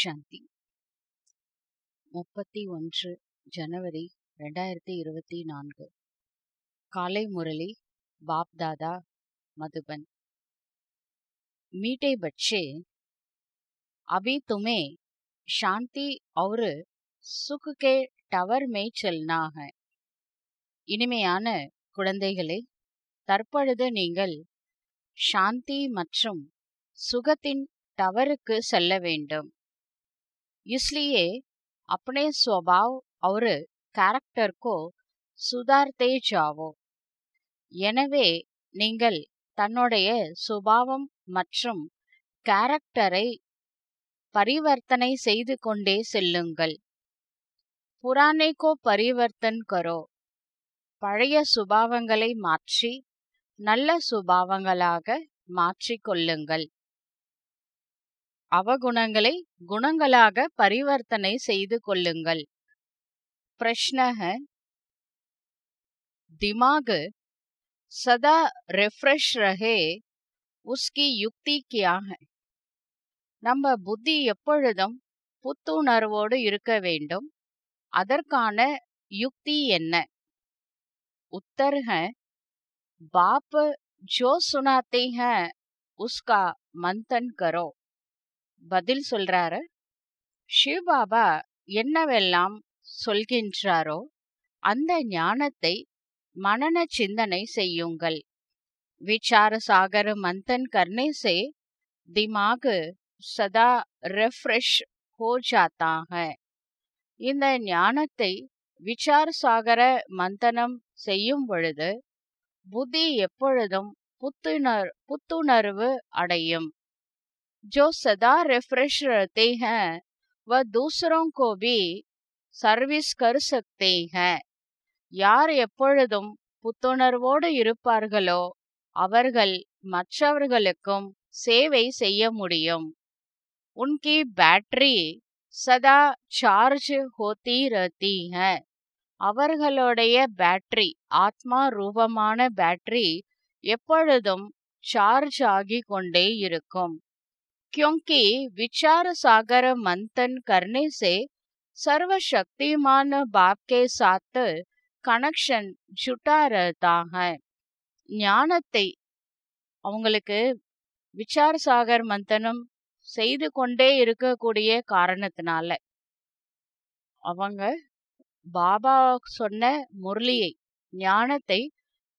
சாந்தி முப்பத்தி ஒன்று ஜனவரி ரெண்டாயிரத்தி இருபத்தி நான்கு காலை முரளி பாப்தாதா மதுபன் மீட்டை பட்சே அபி துமே சாந்தி அவரு சுக்குகே டவர் மேய்ச்சல் நாக இனிமையான குழந்தைகளே தற்பொழுது நீங்கள் சாந்தி மற்றும் சுகத்தின் டவருக்கு செல்ல வேண்டும் इसलिए अपने स्वभाव और कैरेक्टर को சுதார்த்தே ஜாவோ எனவே நீங்கள் தன்னுடைய சுபாவம் மற்றும் கேரக்டரை பரிவர்த்தனை செய்து கொண்டே செல்லுங்கள் புராணைக்கோ பரிவர்த்தன் கரோ பழைய சுபாவங்களை மாற்றி நல்ல சுபாவங்களாக மாற்றிக்கொள்ளுங்கள் அவகுணங்களை குணங்களாக பரிவர்த்தனை செய்து கொள்ளுங்கள் பிரஷ்னக திமாகு சதா ரெஃப்ரெஷ் ரஹே உஸ்கி யுக்திக்கியாக நம்ம புத்தி எப்பொழுதும் புத்துணர்வோடு இருக்க வேண்டும் அதற்கான யுக்தி என்ன उत्तर பாப்பு ஜோ சுனாத்தேக உஸ்கா மந்தன் கரோ பதில் சொல்றாரு சிவபாபா என்னவெல்லாம் சொல்கின்றாரோ அந்த ஞானத்தை மனன சிந்தனை செய்யுங்கள் விசார சாகர மந்தன் கர்ணேசே திமாக சதா ரெஃப்ரெஷ் ஹோ ஜாத்தாக இந்த ஞானத்தை விசார் சாகர மந்தனம் செய்யும் பொழுது புத்தி எப்பொழுதும் புத்துணர் புத்துணர்வு அடையும் जो सदा रिफ्रेश रहते हैं वह दूसरों को भी சர்வீஸ் கரு சக்திங்க யார் எப்பொழுதும் புத்துணர்வோடு இருப்பார்களோ அவர்கள் மற்றவர்களுக்கும் சேவை செய்ய முடியும் உன்கி பேட்டரி சதா சார்ஜ் ஹோத்தி ரத்திங்க அவர்களுடைய பேட்டரி ஆத்மா ரூபமான பேட்டரி எப்பொழுதும் சார்ஜ் ஆகி கொண்டே இருக்கும் क्योंकि विचार सागर मंथन करने से सर्वशक्तिमान बाप के साथ கனெக்ஷன் சுட்டா रहता ஞானத்தை அவங்களுக்கு விசார் சாகர் மந்தனம் செய்து கொண்டே இருக்கக்கூடிய காரணத்தினால அவங்க பாபா சொன்ன முரளியை ஞானத்தை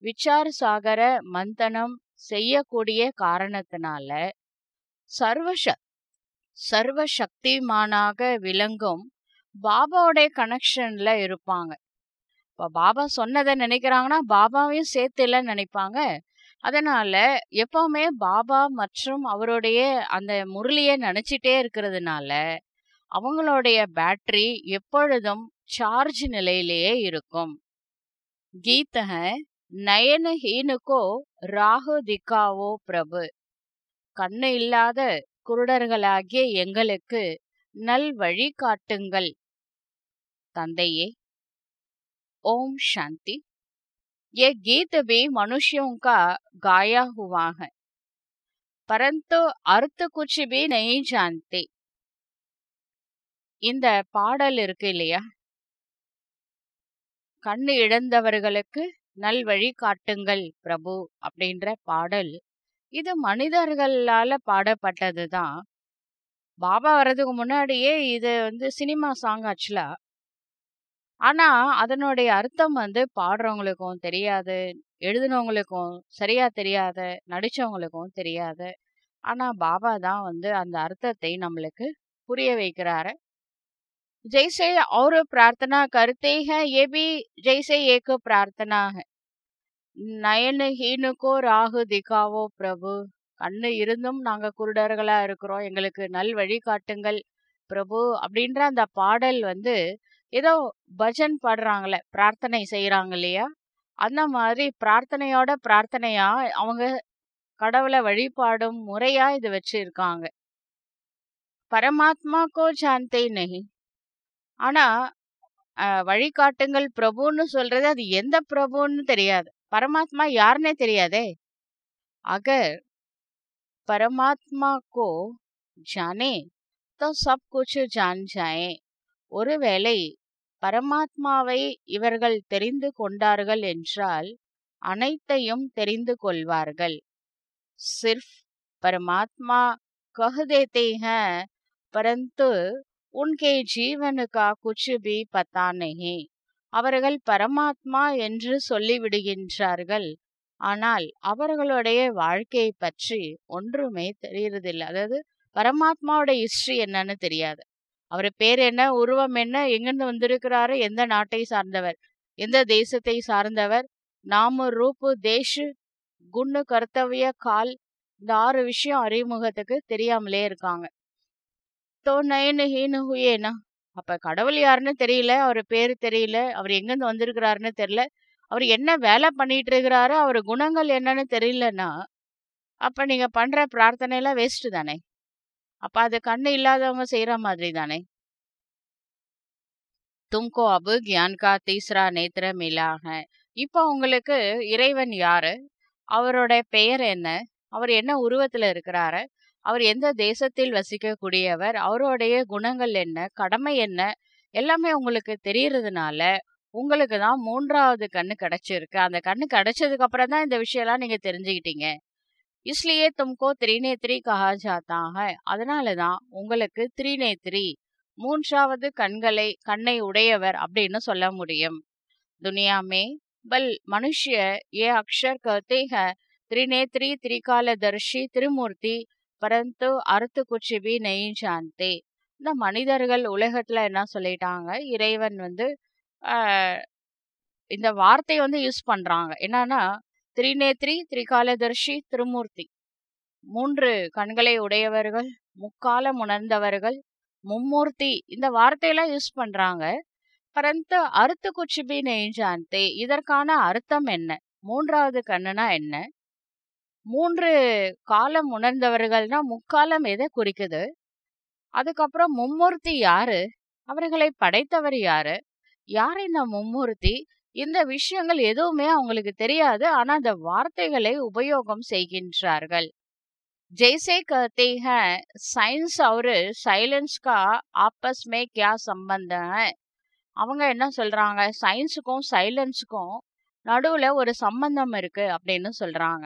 விசார் சாகர மந்தனம் செய்யக்கூடிய காரணத்தினால சர்வச சர்வ சக்திமானாக விளங்கும் பாபாவோடைய கனெக்ஷன்ல இருப்பாங்க இப்போ பாபா சொன்னதை நினைக்கிறாங்கன்னா பாபாவையும் சேர்த்து இல்லைன்னு நினைப்பாங்க அதனால எப்பவுமே பாபா மற்றும் அவருடைய அந்த முரளியை நினைச்சிட்டே இருக்கிறதுனால அவங்களுடைய பேட்டரி எப்பொழுதும் சார்ஜ் நிலையிலேயே இருக்கும் கீதக நயன ஹீனுக்கோ ராகு திக்காவோ பிரபு கண்ணு இல்லாத குருடர்களாகிய எங்களுக்கு நல் வழி காட்டுங்கள் தந்தையே ஓம் சாந்தி ஏ गीत भी मनुष्यों காயா ஹுவாக பரந்து है குச்சி பி நெய் சாந்தி இந்த பாடல் இருக்கு இல்லையா கண்ணு இழந்தவர்களுக்கு நல் வழி காட்டுங்கள் பிரபு அப்படின்ற பாடல் இது மனிதர்களால பாடப்பட்டது தான் பாபா வர்றதுக்கு முன்னாடியே இது வந்து சினிமா சாங் ஆக்சுவலா ஆனா அதனுடைய அர்த்தம் வந்து பாடுறவங்களுக்கும் தெரியாது எழுதுனவங்களுக்கும் சரியா தெரியாது நடிச்சவங்களுக்கும் தெரியாது ஆனா பாபா தான் வந்து அந்த அர்த்தத்தை நம்மளுக்கு புரிய வைக்கிறாரு ஜெய்சே அவரு பிரார்த்தனா करते हैं ஜெய்சே ஏக்கு जैसे நயனு, ஹீனுக்கோ ராகு திகாவோ பிரபு. கண்ணு இருந்தும் நாங்க குருடர்களா இருக்கிறோம். எங்களுக்கு நல் வழி காட்டுங்கள் பிரபு அப்படின்ற அந்த பாடல் வந்து ஏதோ பஜன் பாடுறாங்களே பிரார்த்தனை செய்யறாங்க இல்லையா அந்த மாதிரி பிரார்த்தனையோட பிரார்த்தனையா அவங்க கடவுளை வழிபாடும் முறையா இது வச்சிருக்காங்க பரமாத்மாக்கோ சாந்தை நெகி ஆனா வழிகாட்டுங்கள் பிரபுன்னு சொல்றது அது எந்த பிரபுன்னு தெரியாது பரமாத்மா யாருன்னே தெரியாதே அகர் பரமாத்மா கோ ஜானே தோ சப் குச்சு ஜான் ஜாயே ஒருவேளை பரமாத்மாவை இவர்கள் தெரிந்து கொண்டார்கள் என்றால் அனைத்தையும் தெரிந்து கொள்வார்கள் சிர்ஃப் பரமாத்மா कह देते हैं परंतु उनके जीवन का कुछ भी அவர்கள் பரமாத்மா என்று சொல்லிவிடுகின்றார்கள் ஆனால் அவர்களுடைய வாழ்க்கையை பற்றி ஒன்றுமே தெரியறதில்லை அதாவது பரமாத்மாவோட ஹிஸ்ட்ரி என்னன்னு தெரியாது அவர் பேர் என்ன உருவம் என்ன எங்கிருந்து வந்திருக்கிறாரு எந்த நாட்டை சார்ந்தவர் எந்த தேசத்தை சார்ந்தவர் நாம ரூப்பு தேஷ் குண்ணு கர்த்தவிய கால் இந்த ஆறு விஷயம் அறிமுகத்துக்கு தெரியாமலே இருக்காங்க தோ நயனு ஹீனு ஹுயேனா அப்ப கடவுள் யாருன்னு தெரியல அவர் பேரு தெரியல அவர் எங்கிருந்து வந்திருக்கிறாருன்னு தெரியல அவர் என்ன வேலை பண்ணிட்டு இருக்கிறாரு அவர் குணங்கள் என்னன்னு தெரியலன்னா அப்ப நீங்க பண்ற பிரார்த்தனை எல்லாம் வேஸ்ட் தானே அப்ப அது கண்ணு இல்லாதவங்க செய்யற மாதிரி தானே தும்கோ அபு கியான்கா தீஸ்ரா நேத்திர மிலாக இப்போ உங்களுக்கு இறைவன் யாரு அவரோட பெயர் என்ன அவர் என்ன உருவத்துல இருக்கிறாரு அவர் எந்த தேசத்தில் வசிக்கக்கூடியவர் அவருடைய குணங்கள் என்ன கடமை என்ன எல்லாமே உங்களுக்கு தெரியறதுனால உங்களுக்கு தான் மூன்றாவது கண்ணு கிடைச்சிருக்கு அந்த கண்ணு கிடைச்சதுக்கு அப்புறம் தான் இந்த விஷயம்லாம் நீங்க தெரிஞ்சுக்கிட்டீங்க இஸ்லியே தும்கோ திரிநேத்ரி கஹாஜாத்தாக அதனால தான் உங்களுக்கு திரிநேத்ரி மூன்றாவது கண்களை கண்ணை உடையவர் அப்படின்னு சொல்ல முடியும் துனியாமே பல் மனுஷ ஏ அக்ஷர் கத்தேக திரிநேத்திரி திரிகாலதர்ஷி திருமூர்த்தி பரந்து அறுத்து குச்சி பி சாந்தி இந்த மனிதர்கள் உலகத்தில் என்ன சொல்லிட்டாங்க இறைவன் வந்து இந்த வார்த்தை வந்து யூஸ் பண்ணுறாங்க என்னன்னா திரிநேத்ரி திரிகாலதர்ஷி திருமூர்த்தி மூன்று கண்களை உடையவர்கள் முக்காலம் உணர்ந்தவர்கள் மும்மூர்த்தி இந்த வார்த்தையெல்லாம் யூஸ் பண்ணுறாங்க பரந்த அறுத்து குச்சிபி நெய்ஞ்சாந்தே இதற்கான அர்த்தம் என்ன மூன்றாவது கண்ணுனா என்ன மூன்று காலம் உணர்ந்தவர்கள்னா முக்காலம் எதை குறிக்குது அதுக்கப்புறம் மும்மூர்த்தி யாரு அவர்களை படைத்தவர் யாரு யார் இந்த மும்மூர்த்தி இந்த விஷயங்கள் எதுவுமே அவங்களுக்கு தெரியாது ஆனா அந்த வார்த்தைகளை உபயோகம் செய்கின்றார்கள் ஜெய்சே कहते சயின்ஸ் அவரு சைலன்ஸ்கா ஆப்பஸ் आपस में அவங்க என்ன சொல்றாங்க சயின்ஸுக்கும் சைலன்ஸுக்கும் நடுவுல ஒரு சம்பந்தம் இருக்கு அப்படின்னு சொல்றாங்க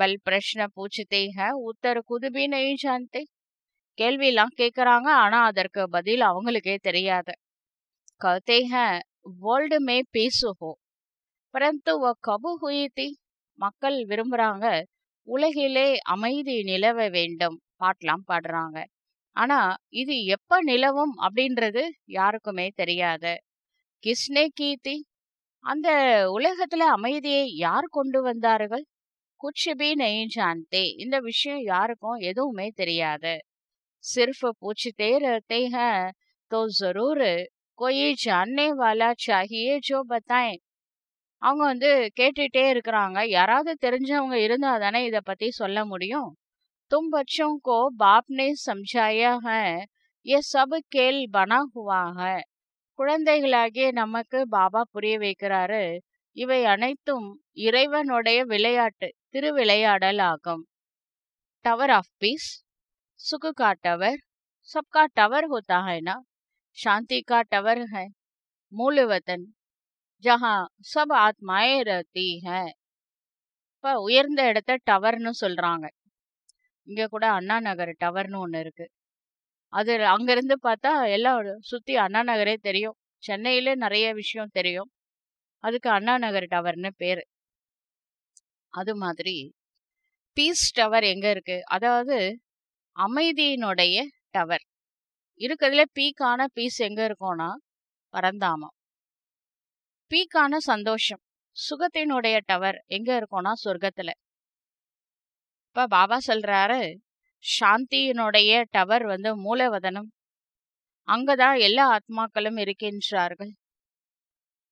பல் பிரஷ்ன પૂછતે હે ઉત્તર ખુદ ભી નહીં જાનતે கேள்விலாம் கேட்குறாங்க ஆனால் அதற்கு பதில் அவங்களுக்கே தெரியாது कहते வேர்ல்டு மே பேசுகோ பிறந்து हो परंतु மக்கள் விரும்புகிறாங்க உலகிலே அமைதி நிலவ வேண்டும் பாட்டெலாம் பாடுறாங்க ஆனால் இது எப்போ நிலவும் அப்படின்றது யாருக்குமே தெரியாது கிஸ்னே கீர்த்தி அந்த உலகத்தில் அமைதியை யார் கொண்டு வந்தார்கள் कुछ भी नहीं जानते இந்த விஷயம் யாருக்கும் எதுவுமே தெரியாது सिर्फ पूछते रहते हैं तो जरूर कोई जानने वाला चाहिए जो அவங்க வந்து கேட்டுட்டே இருக்கிறாங்க யாராவது தெரிஞ்சவங்க இருந்தா தானே இதை பத்தி சொல்ல முடியும் तुम கோ பாப்னே बाप ने ஏ है கேள் सब குழந்தைகளாகிய நமக்கு பாபா புரிய வைக்கிறாரு இவை அனைத்தும் இறைவனுடைய விளையாட்டு திருவிளையாடல் ஆகும் டவர் ஆஃப் பீஸ் சுகுகா டவர் சப்கா டவர் टवर होता है டவர் शांति மூலுவதன் टवर சப் ஆத்மாயே ரத்தி ஹை இப்போ உயர்ந்த இடத்த டவர்னு சொல்கிறாங்க இங்கே கூட அண்ணா நகர் டவர்னு ஒன்று இருக்குது அது அங்கேருந்து பார்த்தா எல்லாம் சுற்றி அண்ணா நகரே தெரியும் சென்னையிலே நிறைய விஷயம் தெரியும் அதுக்கு அண்ணா நகர் டவர்னு பேர் அது மாதிரி பீஸ் டவர் எங்கே இருக்கு அதாவது அமைதியினுடைய டவர் இருக்கிறதுல பீக்கான பீஸ் எங்கே இருக்கோன்னா பரந்தாமம் பீக்கான சந்தோஷம் சுகத்தினுடைய டவர் எங்கே இருக்கோன்னா சொர்க்கத்தில் இப்போ பாபா சொல்கிறாரு சாந்தியினுடைய டவர் வந்து மூலவதனம் அங்கே தான் எல்லா ஆத்மாக்களும் இருக்கின்றார்கள்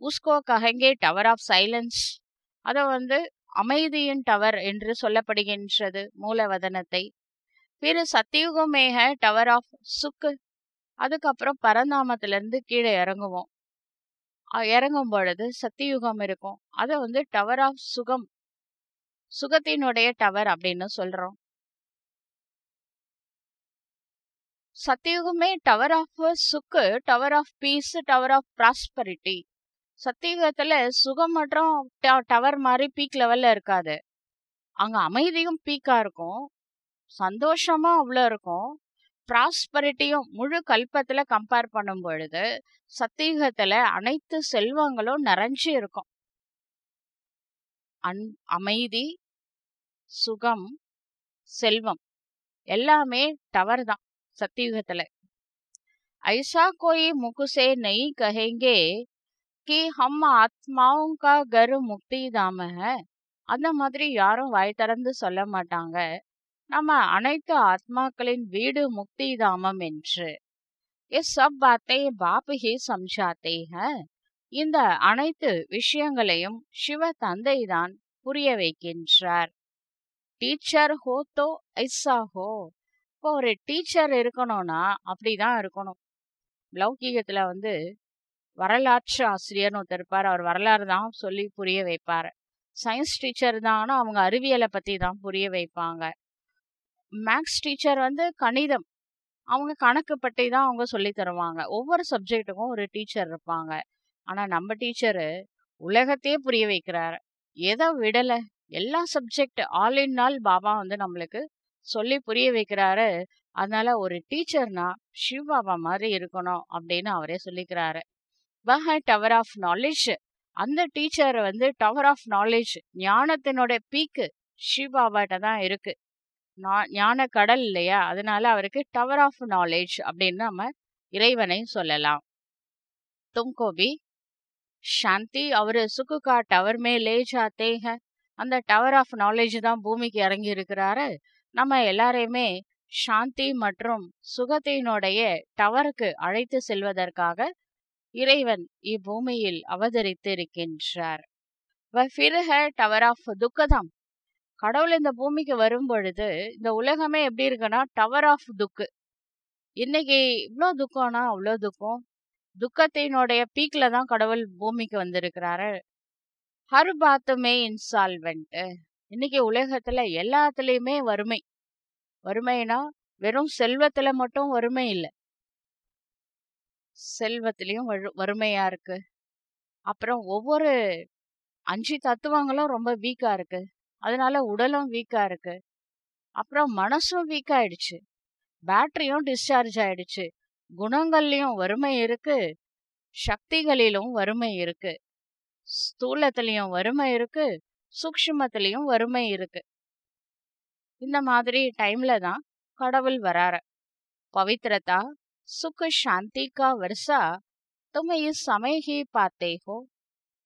உஸ்கோ ககங்கே டவர் ஆஃப் சைலன்ஸ் அதை வந்து அமைதியின் டவர் என்று சொல்லப்படுகின்றது மூலவதனத்தை பிறகு சத்தியுகமேக டவர் ஆஃப் சுக்கு அதுக்கப்புறம் பரந்தாமத்திலேருந்து கீழே இறங்குவோம் இறங்கும் பொழுது சத்தியுகம் இருக்கும் அதை வந்து டவர் ஆஃப் சுகம் சுகத்தினுடைய டவர் அப்படின்னு சொல்கிறோம் சத்தியுகமே டவர் ஆஃப் சுக்கு tower of peace tower of prosperity சத்தியுகத்துல சுகம் மற்றும் டவர் மாதிரி பீக் லெவல்ல இருக்காது அங்க அமைதியும் பீக்கா இருக்கும் சந்தோஷமாக அவ்வளோ இருக்கும் ப்ராஸ்பரிட்டியும் முழு கல்பத்துல கம்பேர் பண்ணும் பொழுது சத்தியுகத்துல அனைத்து செல்வங்களும் நிறைஞ்சு இருக்கும் அன் அமைதி சுகம் செல்வம் எல்லாமே டவர் தான் சத்தியுகத்துல ஐசா கோயி முகுசே நெய் கஹெங்கே कि हम आत्माओं का घर धाम है அந்த மாதிரி யாரும் வாய் திறந்து சொல்ல மாட்டாங்க நம்ம அனைத்து ஆத்மாக்களின் வீடு முக்தி தாமம் என்று எஸ் சப் பாத்தை பாபுகி சம்சாத்தே இந்த அனைத்து விஷயங்களையும் சிவ தந்தை தான் புரிய வைக்கின்றார் டீச்சர் ஹோ தோ ஐசா ஹோ இப்போ ஒரு டீச்சர் இருக்கணும்னா அப்படிதான் இருக்கணும் லௌகீகத்துல வந்து வரலாற்று ஆசிரியர்னு ஒருத்தர் இருப்பார் அவர் வரலாறு தான் சொல்லி புரிய வைப்பார் சயின்ஸ் டீச்சர் தான்னா அவங்க அறிவியலை பற்றி தான் புரிய வைப்பாங்க மேக்ஸ் டீச்சர் வந்து கணிதம் அவங்க கணக்கு பற்றி தான் அவங்க சொல்லி தருவாங்க ஒவ்வொரு சப்ஜெக்ட்டுக்கும் ஒரு டீச்சர் இருப்பாங்க ஆனால் நம்ம டீச்சரு உலகத்தையே புரிய வைக்கிறாரு எதை விடலை எல்லா சப்ஜெக்ட் ஆல் இன் ஆல் பாபா வந்து நம்மளுக்கு சொல்லி புரிய வைக்கிறாரு அதனால ஒரு டீச்சர்னா சிவ் பாபா மாதிரி இருக்கணும் அப்படின்னு அவரே சொல்லிக்கிறாரு வஹ டவர் ஆஃப் நாலேஜ் அந்த டீச்சர் வந்து டவர் ஆஃப் நாலேஜ் ஞானத்தினுடைய பீக்கு ஷிபாபாட்ட தான் இருக்கு ஞான கடல் இல்லையா அதனால அவருக்கு டவர் ஆஃப் நாலேஜ் அப்படின்னு நம்ம இறைவனை சொல்லலாம் தும்கோபி சாந்தி அவரு சுக்குகா டவர் மேலே தேக அந்த டவர் ஆஃப் நாலேஜ் தான் பூமிக்கு இறங்கி இருக்கிறாரு நம்ம எல்லாரையுமே சாந்தி மற்றும் சுகத்தினுடைய டவருக்கு அழைத்து செல்வதற்காக இறைவன் இப்பூமியில் அவதரித்திருக்கின்றார் டவர் ஆஃப் துக்கதாம் கடவுள் இந்த பூமிக்கு வரும் பொழுது இந்த உலகமே எப்படி இருக்குன்னா டவர் ஆஃப் துக்கு இன்னைக்கு இவ்வளோ துக்கம்னா அவ்வளோ துக்கம் துக்கத்தினுடைய பீக்ல தான் கடவுள் பூமிக்கு வந்திருக்கிறாரு ஹர் பாத்துமே இன்சால்வெண்ட் இன்னைக்கு உலகத்துல எல்லாத்துலேயுமே வறுமை வறுமைனா வெறும் செல்வத்துல மட்டும் வறுமை இல்லை செல்வத்திலையும் வறுமையா இருக்கு அப்புறம் ஒவ்வொரு அஞ்சு தத்துவங்களும் ரொம்ப வீக்கா இருக்கு அதனால உடலும் வீக்கா இருக்கு அப்புறம் மனசும் வீக் ஆயிடுச்சு பேட்டரியும் டிஸ்சார்ஜ் ஆயிடுச்சு குணங்கள்லையும் வறுமை இருக்கு சக்திகளிலும் வறுமை இருக்கு ஸ்தூலத்திலையும் வறுமை இருக்கு சூக்ஷமத்திலையும் வறுமை இருக்கு இந்த மாதிரி டைம்ல தான் கடவுள் வராற பவித்ரதா सुख शांति का वर्षा तुम इस समय ही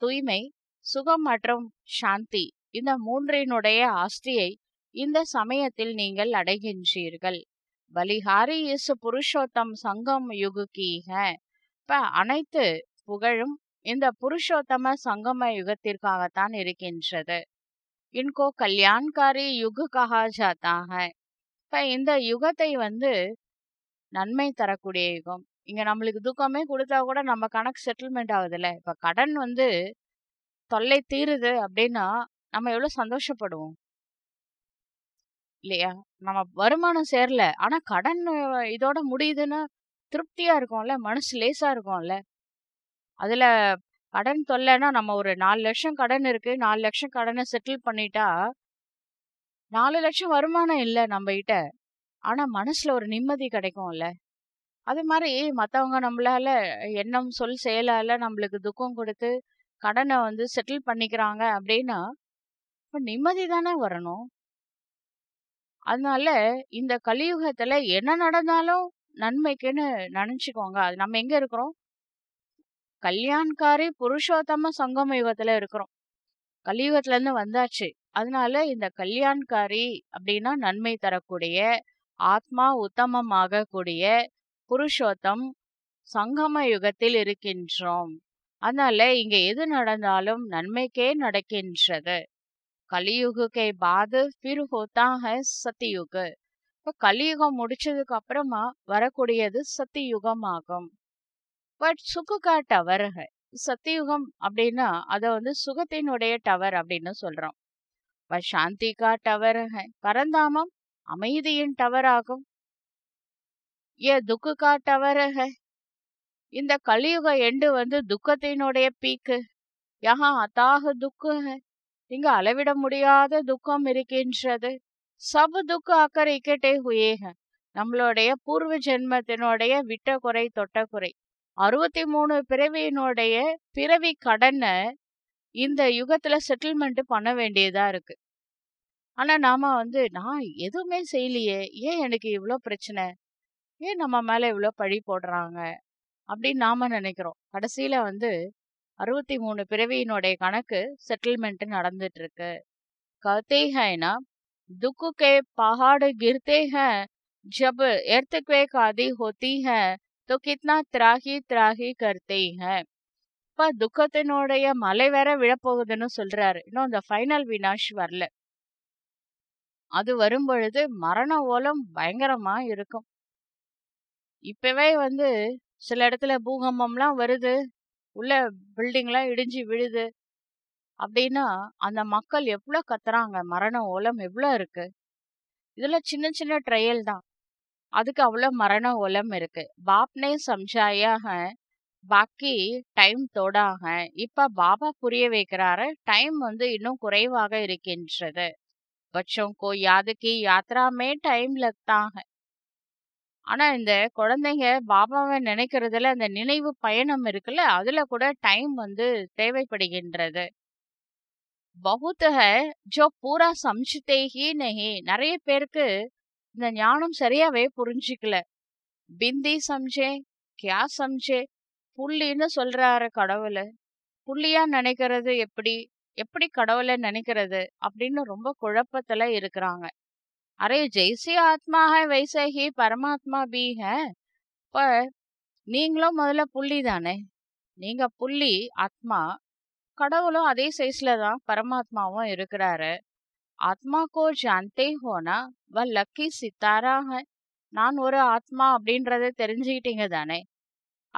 தூய்மை சுகம் மற்றும் சாந்தி இந்த மூன்றினுடைய ஆஸ்தியை இந்த சமயத்தில் நீங்கள் அடைகின்றீர்கள் பலிஹாரி இசு புருஷோத்தம் சங்கம் யுகுக்கீக இப்ப அனைத்து புகழும் இந்த புருஷோத்தம சங்கம யுகத்திற்காகத்தான் இருக்கின்றது இன்கோ கல்யாண்காரி யுகு கஹா ஜாத்தாக இப்ப இந்த யுகத்தை வந்து நன்மை தரக்கூடிய யுகம் இங்க நம்மளுக்கு தூக்கமே கொடுத்தா கூட நம்ம கணக்கு செட்டில்மெண்ட் ஆகுதுல்ல இப்ப கடன் வந்து தொல்லை தீருது அப்படின்னா நம்ம எவ்வளவு சந்தோஷப்படுவோம் இல்லையா நம்ம வருமானம் சேரல ஆனா கடன் இதோட முடியுதுன்னா திருப்தியா இருக்கும்ல மனசு லேசா இருக்கும்ல அதுல கடன் தொல்லைன்னா நம்ம ஒரு நாலு லட்சம் கடன் இருக்கு நாலு லட்சம் கடனை செட்டில் பண்ணிட்டா நாலு லட்சம் வருமானம் இல்லை நம்ம கிட்ட ஆனா மனசுல ஒரு நிம்மதி கிடைக்கும்ல அது மாதிரி மற்றவங்க நம்மளால எண்ணம் சொல் செயலால நம்மளுக்கு துக்கம் கொடுத்து கடனை வந்து செட்டில் பண்ணிக்கிறாங்க அப்படின்னா இப்போ நிம்மதி தானே வரணும் அதனால இந்த கலியுகத்துல என்ன நடந்தாலும் நன்மைக்குன்னு நினைச்சுக்கோங்க அது நம்ம எங்க இருக்கிறோம் கல்யாண்காரி புருஷோத்தம சங்கம் யுகத்துல இருக்கிறோம் கலியுகத்துல இருந்து வந்தாச்சு அதனால இந்த கல்யாண்காரி அப்படின்னா நன்மை தரக்கூடிய ஆத்மா உத்தமமாக கூடிய புருஷோத்தம் சங்கம யுகத்தில் இருக்கின்றோம் அதனால இங்க எது நடந்தாலும் நன்மைக்கே நடக்கின்றது கலியுக பாது பிர் ஹோத்தா சத்தியுக இப்போ கலியுகம் முடிச்சதுக்கு அப்புறமா வரக்கூடியது சத்தியுகம் ஆகும் பட் சுக்குகா டவர் சத்தியுகம் அப்படின்னா அதை வந்து சுகத்தினுடைய டவர் அப்படின்னு சொல்றோம் பட் சாந்திகா டவர் பரந்தாமம் அமைதியின் டவராகும் ஏ துக்குக்கா டவரக இந்த கலியுக எண்டு வந்து துக்கத்தினுடைய பீக்கு யகா அதாக துக்கு இங்கு அளவிட முடியாத துக்கம் இருக்கின்றது சப துக்கு அக்கறை இக்கட்டே ஹுயேக நம்மளுடைய பூர்வ ஜென்மத்தினுடைய விட்ட குறை தொட்ட குறை அறுபத்தி மூணு பிறவியினுடைய பிறவி கடனை இந்த யுகத்துல செட்டில்மெண்ட் பண்ண வேண்டியதா இருக்கு ஆனா நாம வந்து நான் எதுவுமே செய்யலையே ஏன் எனக்கு இவ்வளோ பிரச்சனை ஏன் நம்ம மேல இவ்வளோ பழி போடுறாங்க அப்படின்னு நாம நினைக்கிறோம் கடைசியில வந்து அறுபத்தி மூணு பிறவியினுடைய கணக்கு செட்டில்மெண்ட் நடந்துட்டு இருக்கு கத்தேகைனா துக்குகே பஹாடு கிர்த்தேக ஜப் எர்த்துக்வே காதி ஹோத்தி ஹ தோ கித்னா திராகி திராகி கர்த்தேக இப்ப துக்கத்தினுடைய மலை வேற விழப்போகுதுன்னு சொல்றாரு இன்னும் அந்த ஃபைனல் வினாஷ் வரல அது வரும்பொழுது மரண ஓலம் பயங்கரமா இருக்கும் இப்பவே வந்து சில இடத்துல பூகம்பம்லாம் வருது உள்ள பில்டிங்லாம் இடிஞ்சு விழுது அப்படின்னா அந்த மக்கள் எவ்வளோ கத்துறாங்க மரண ஓலம் எவ்வளோ இருக்கு இதுல சின்ன சின்ன ட்ரையல் தான் அதுக்கு அவ்வளோ மரண ஓலம் இருக்கு பாப்னே சம்சாயாக பாக்கி டைம் தோடாக இப்போ பாபா புரிய வைக்கிறாரு டைம் வந்து இன்னும் குறைவாக இருக்கின்றது बच्चों को याद की यात्रा में टाइम लगता है ஆனா இந்த குழந்தைங்க பாபாவை நினைக்கிறதுல அந்த நினைவு பயணம் இருக்குல்ல அதுல கூட டைம் வந்து தேவைப்படுகின்றது பகுத்தக ஜோ பூரா சம்சித்தே ஹீ நிறைய பேருக்கு இந்த ஞானம் சரியாவே புரிஞ்சிக்கல பிந்தி சம்ஜே கியா சம்ஜே புள்ளின்னு சொல்றாரு கடவுள் புள்ளியா நினைக்கிறது எப்படி எப்படி கடவுளை நினைக்கிறது அப்படின்னு ரொம்ப குழப்பத்துல இருக்கிறாங்க அரே ஜெய்சி ஆத்மா வைசகி பரமாத்மா பீக ஹை நீங்களும் முதல்ல புள்ளி தானே நீங்க புள்ளி ஆத்மா கடவுளும் அதே சைஸ்ல தான் பரமாத்மாவும் இருக்கிறாரு ஆத்மா கோ ஜான்தே ஹோனா வ லக்கி சித்தாராக நான் ஒரு ஆத்மா அப்படின்றத தெரிஞ்சுக்கிட்டீங்க தானே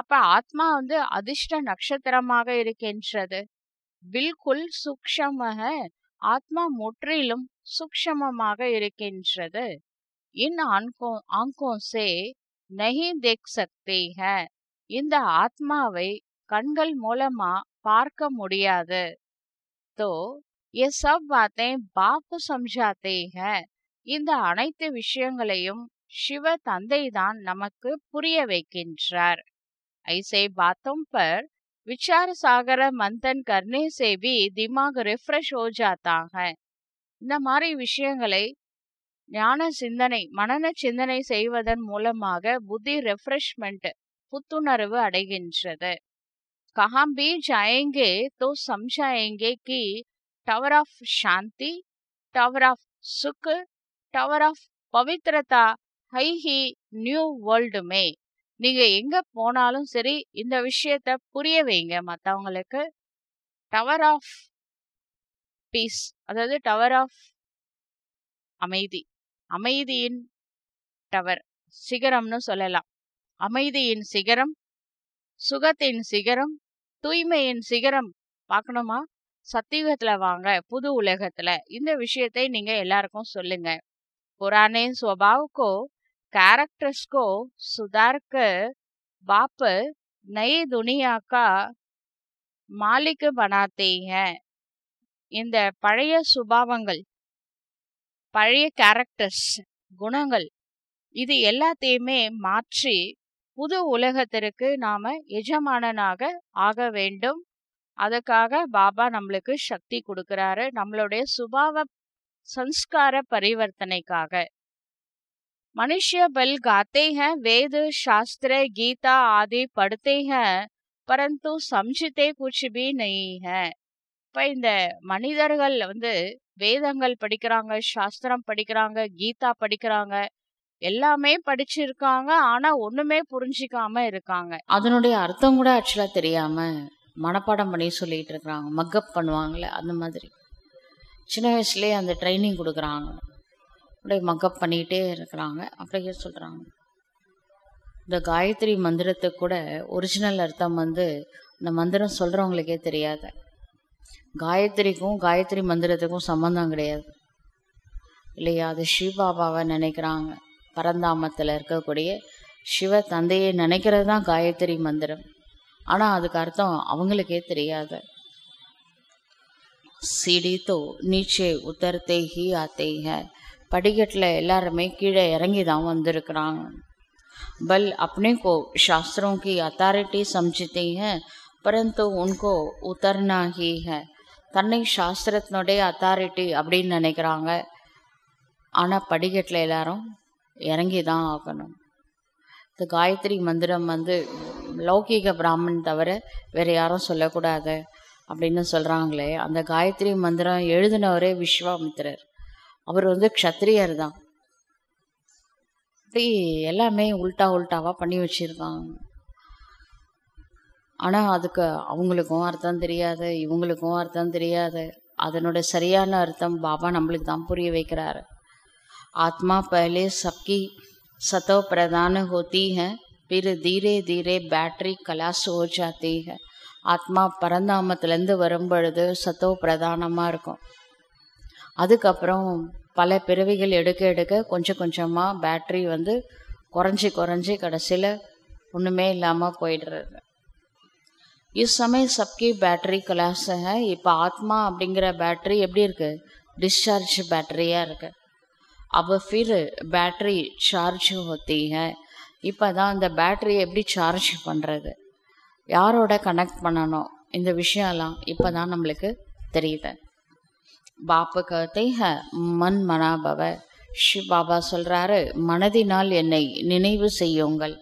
அப்ப ஆத்மா வந்து அதிர்ஷ்ட நட்சத்திரமாக இருக்கின்றது பில்குல் சூக்ஷமக ஆத்மா முற்றிலும் சுக்ஷமமாக இருக்கின்றது இன் ஆங்கோசே நகி தேக் இந்த ஆத்மாவை கண்கள் மூலமா பார்க்க முடியாது தோ எ சப் बातें பாப்பு समझाते இந்த அனைத்து விஷயங்களையும் சிவ தந்தை தான் நமக்கு புரிய வைக்கின்றார் ஐசை பாத்தோம் பர் विचार सागर मंथन करने से भी दिमाग रिफ्रेश हो जाता है இந்த மாதிரி விஷயங்களை ஞான சிந்தனை மனன சிந்தனை செய்வதன் மூலமாக புத்தி ரெஃப்ரெஷ்மெண்ட் புத்துணர்வு அடைகின்றது கஹாம் பி ஜாயங்கே தோ சம்சாயங்கே கி டவர் ஆஃப் சாந்தி டவர் ஆஃப் சுக்கு டவர் ஆஃப் பவித்ரதா ஹை ஹி நியூ வேர்ல்டு மே நீங்க எங்க போனாலும் சரி இந்த விஷயத்த புரிய வைங்க மற்றவங்களுக்கு டவர் ஆஃப் பீஸ் அதாவது டவர் ஆஃப் அமைதி அமைதியின் டவர் சிகரம்னு சொல்லலாம் அமைதியின் சிகரம் சுகத்தின் சிகரம் தூய்மையின் சிகரம் பார்க்கணுமா சத்தியுகத்துல வாங்க புது உலகத்துல இந்த விஷயத்தை நீங்க எல்லாருக்கும் சொல்லுங்க புராணே சுவாவுக்கோ कैरेक्टर्स को सुधार कर वापस नई दुनिया का मालिक बनाते हैं இந்த பழைய சுபாவங்கள் பழைய கேரக்டர்ஸ் குணங்கள் இது எல்லாத்தையுமே மாற்றி புது உலகத்திற்கு நாம எஜமானனாக ஆக வேண்டும் அதுக்காக பாபா நம்மளுக்கு சக்தி கொடுக்கிறாரு நம்மளுடைய சுபாவ சம்ஸ்கார பரிவர்த்தனைக்காக मनुष्य बल गाते हैं वेद शास्त्र गीता आदि पढ़ते हैं परंतु சம்சித்தே कुछ भी नहीं है இப்போ இந்த மனிதர்கள் வந்து வேதங்கள் படிக்கிறாங்க சாஸ்திரம் படிக்கிறாங்க கீதா படிக்கிறாங்க எல்லாமே படிச்சிருக்காங்க ஆனா ஒண்ணுமே புரிஞ்சிக்காம இருக்காங்க அதனுடைய அர்த்தம் கூட ஆக்சுவலா தெரியாம மனப்பாடம் பண்ணி சொல்லிட்டு இருக்கிறாங்க மக்கப் பண்ணுவாங்கல்ல அந்த மாதிரி சின்ன வயசுலயே அந்த ட்ரைனிங் கொடுக்குறாங்க அப்படியே மக்கப் பண்ணிக்கிட்டே இருக்கிறாங்க அப்படியே சொல்கிறாங்க இந்த காயத்ரி மந்திரத்தை கூட ஒரிஜினல் அர்த்தம் வந்து இந்த மந்திரம் சொல்கிறவங்களுக்கே தெரியாது காயத்ரிக்கும் காயத்ரி மந்திரத்துக்கும் சம்மந்தம் கிடையாது இல்லையா அது ஸ்ரீபாபாவை நினைக்கிறாங்க பரந்தாமத்தில் இருக்கக்கூடிய சிவ தந்தையை நினைக்கிறது தான் காயத்ரி மந்திரம் ஆனால் அதுக்கு அர்த்தம் அவங்களுக்கே தெரியாது சிடித்தோ நீச்சே உத்தர தேகி அத்தேக படிக்கட்டில் எல்லாருமே கீழே இறங்கி தான் வந்திருக்கிறாங்க பல் அப்படி கோ சாஸ்திரம் கி அத்தாரிட்டி समझते हैं உன்கோ उनको उतरना தன்னை சாஸ்திரத்தினுடைய அத்தாரிட்டி அப்படின்னு நினைக்கிறாங்க ஆனால் படிக்கட்டில் எல்லாரும் இறங்கி தான் ஆகணும் இந்த காயத்ரி மந்திரம் வந்து லௌகிக பிராமன் தவிர வேறு யாரும் சொல்லக்கூடாது அப்படின்னு சொல்கிறாங்களே அந்த காயத்ரி மந்திரம் எழுதினவரே விஸ்வாமித்திரர் அவர் வந்து க்ஷத்ரியர் தான் அப்படி எல்லாமே உல்ட்டா உல்ட்டாவாக பண்ணி வச்சுருக்காங்க ஆனால் அதுக்கு அவங்களுக்கும் அர்த்தம் தெரியாது இவங்களுக்கும் அர்த்தம் தெரியாது அதனோட சரியான அர்த்தம் பாபா நம்மளுக்கு தான் புரிய வைக்கிறாரு ஆத்மா பயலே சப்கி சத்தோ பிரதான होती பிறகு தீரே தீரே பேட்ரி பேட்டரி கலாஸ் हो ஆத்மா பரந்தாமத்துலேருந்து வரும்பொழுது சத்தோ பிரதானமாக இருக்கும் அதுக்கப்புறம் பல பிறவிகள் எடுக்க எடுக்க கொஞ்சம் கொஞ்சமாக பேட்ரி வந்து குறைஞ்சி குறைஞ்சி கடைசியில் ஒன்றுமே இல்லாமல் போயிடுறது இஸ் சமயம் சப்கி பேட்ரி கலாஸ் இப்போ ஆத்மா அப்படிங்கிற பேட்ரி எப்படி இருக்குது டிஸ்சார்ஜ் பேட்டரியாக இருக்குது அப்போ ஃபிரு பேட்ரி சார்ஜ் होती இப்போ தான் அந்த பேட்ரி எப்படி சார்ஜ் பண்ணுறது யாரோட கனெக்ட் பண்ணணும் இந்த விஷயம்லாம் இப்போ தான் நம்மளுக்கு தெரியுது பாப்பு கத்தை ஹ மண் மனாபவ ஷி பாபா சொல்கிறாரு மனதினால் என்னை நினைவு செய்யுங்கள்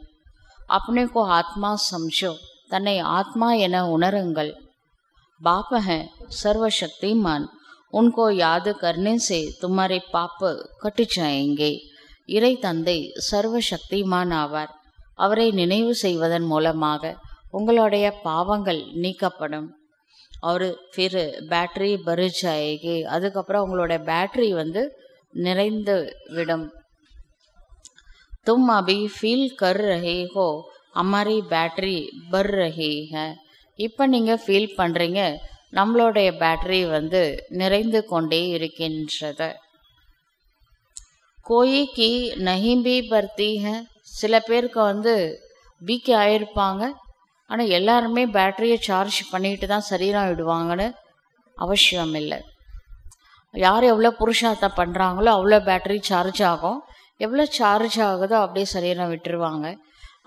அப்னேக்கோ ஆத்மா சம்ஷோ தன்னை ஆத்மா என உணருங்கள் பாப்பக சர்வசக்தி மான் உன்கோ யாது கர்னே சே பாப்பு கட்டுச்சாயங்கே இறை தந்தை சர்வசக்திமான் ஆவார் அவரை நினைவு செய்வதன் மூலமாக உங்களுடைய பாவங்கள் நீக்கப்படும் அவர் फिर பேட்ரி भर ஆகி அதுக்கப்புறம் அவங்களோட பேட்டரி வந்து நிறைந்து விடும் தும் அபி ஃபீல் கர் रहे हो हमारी பேட்ரி பர் रही இப்போ நீங்கள் ஃபீல் பண்ணுறீங்க நம்மளுடைய பேட்டரி வந்து நிறைந்து கொண்டே இருக்கின்றது கோயிக்கு நஹிம்பி பர்த்தி சில பேருக்கு வந்து வீக்கி ஆயிருப்பாங்க ஆனால் எல்லாருமே பேட்டரியை சார்ஜ் பண்ணிட்டு தான் சரீரம் விடுவாங்கன்னு அவசியம் இல்லை யார் எவ்வளோ புருஷார்த்தம் பண்ணுறாங்களோ அவ்வளோ பேட்டரி சார்ஜ் ஆகும் எவ்வளோ சார்ஜ் ஆகுதோ அப்படியே சரீரம் விட்டுருவாங்க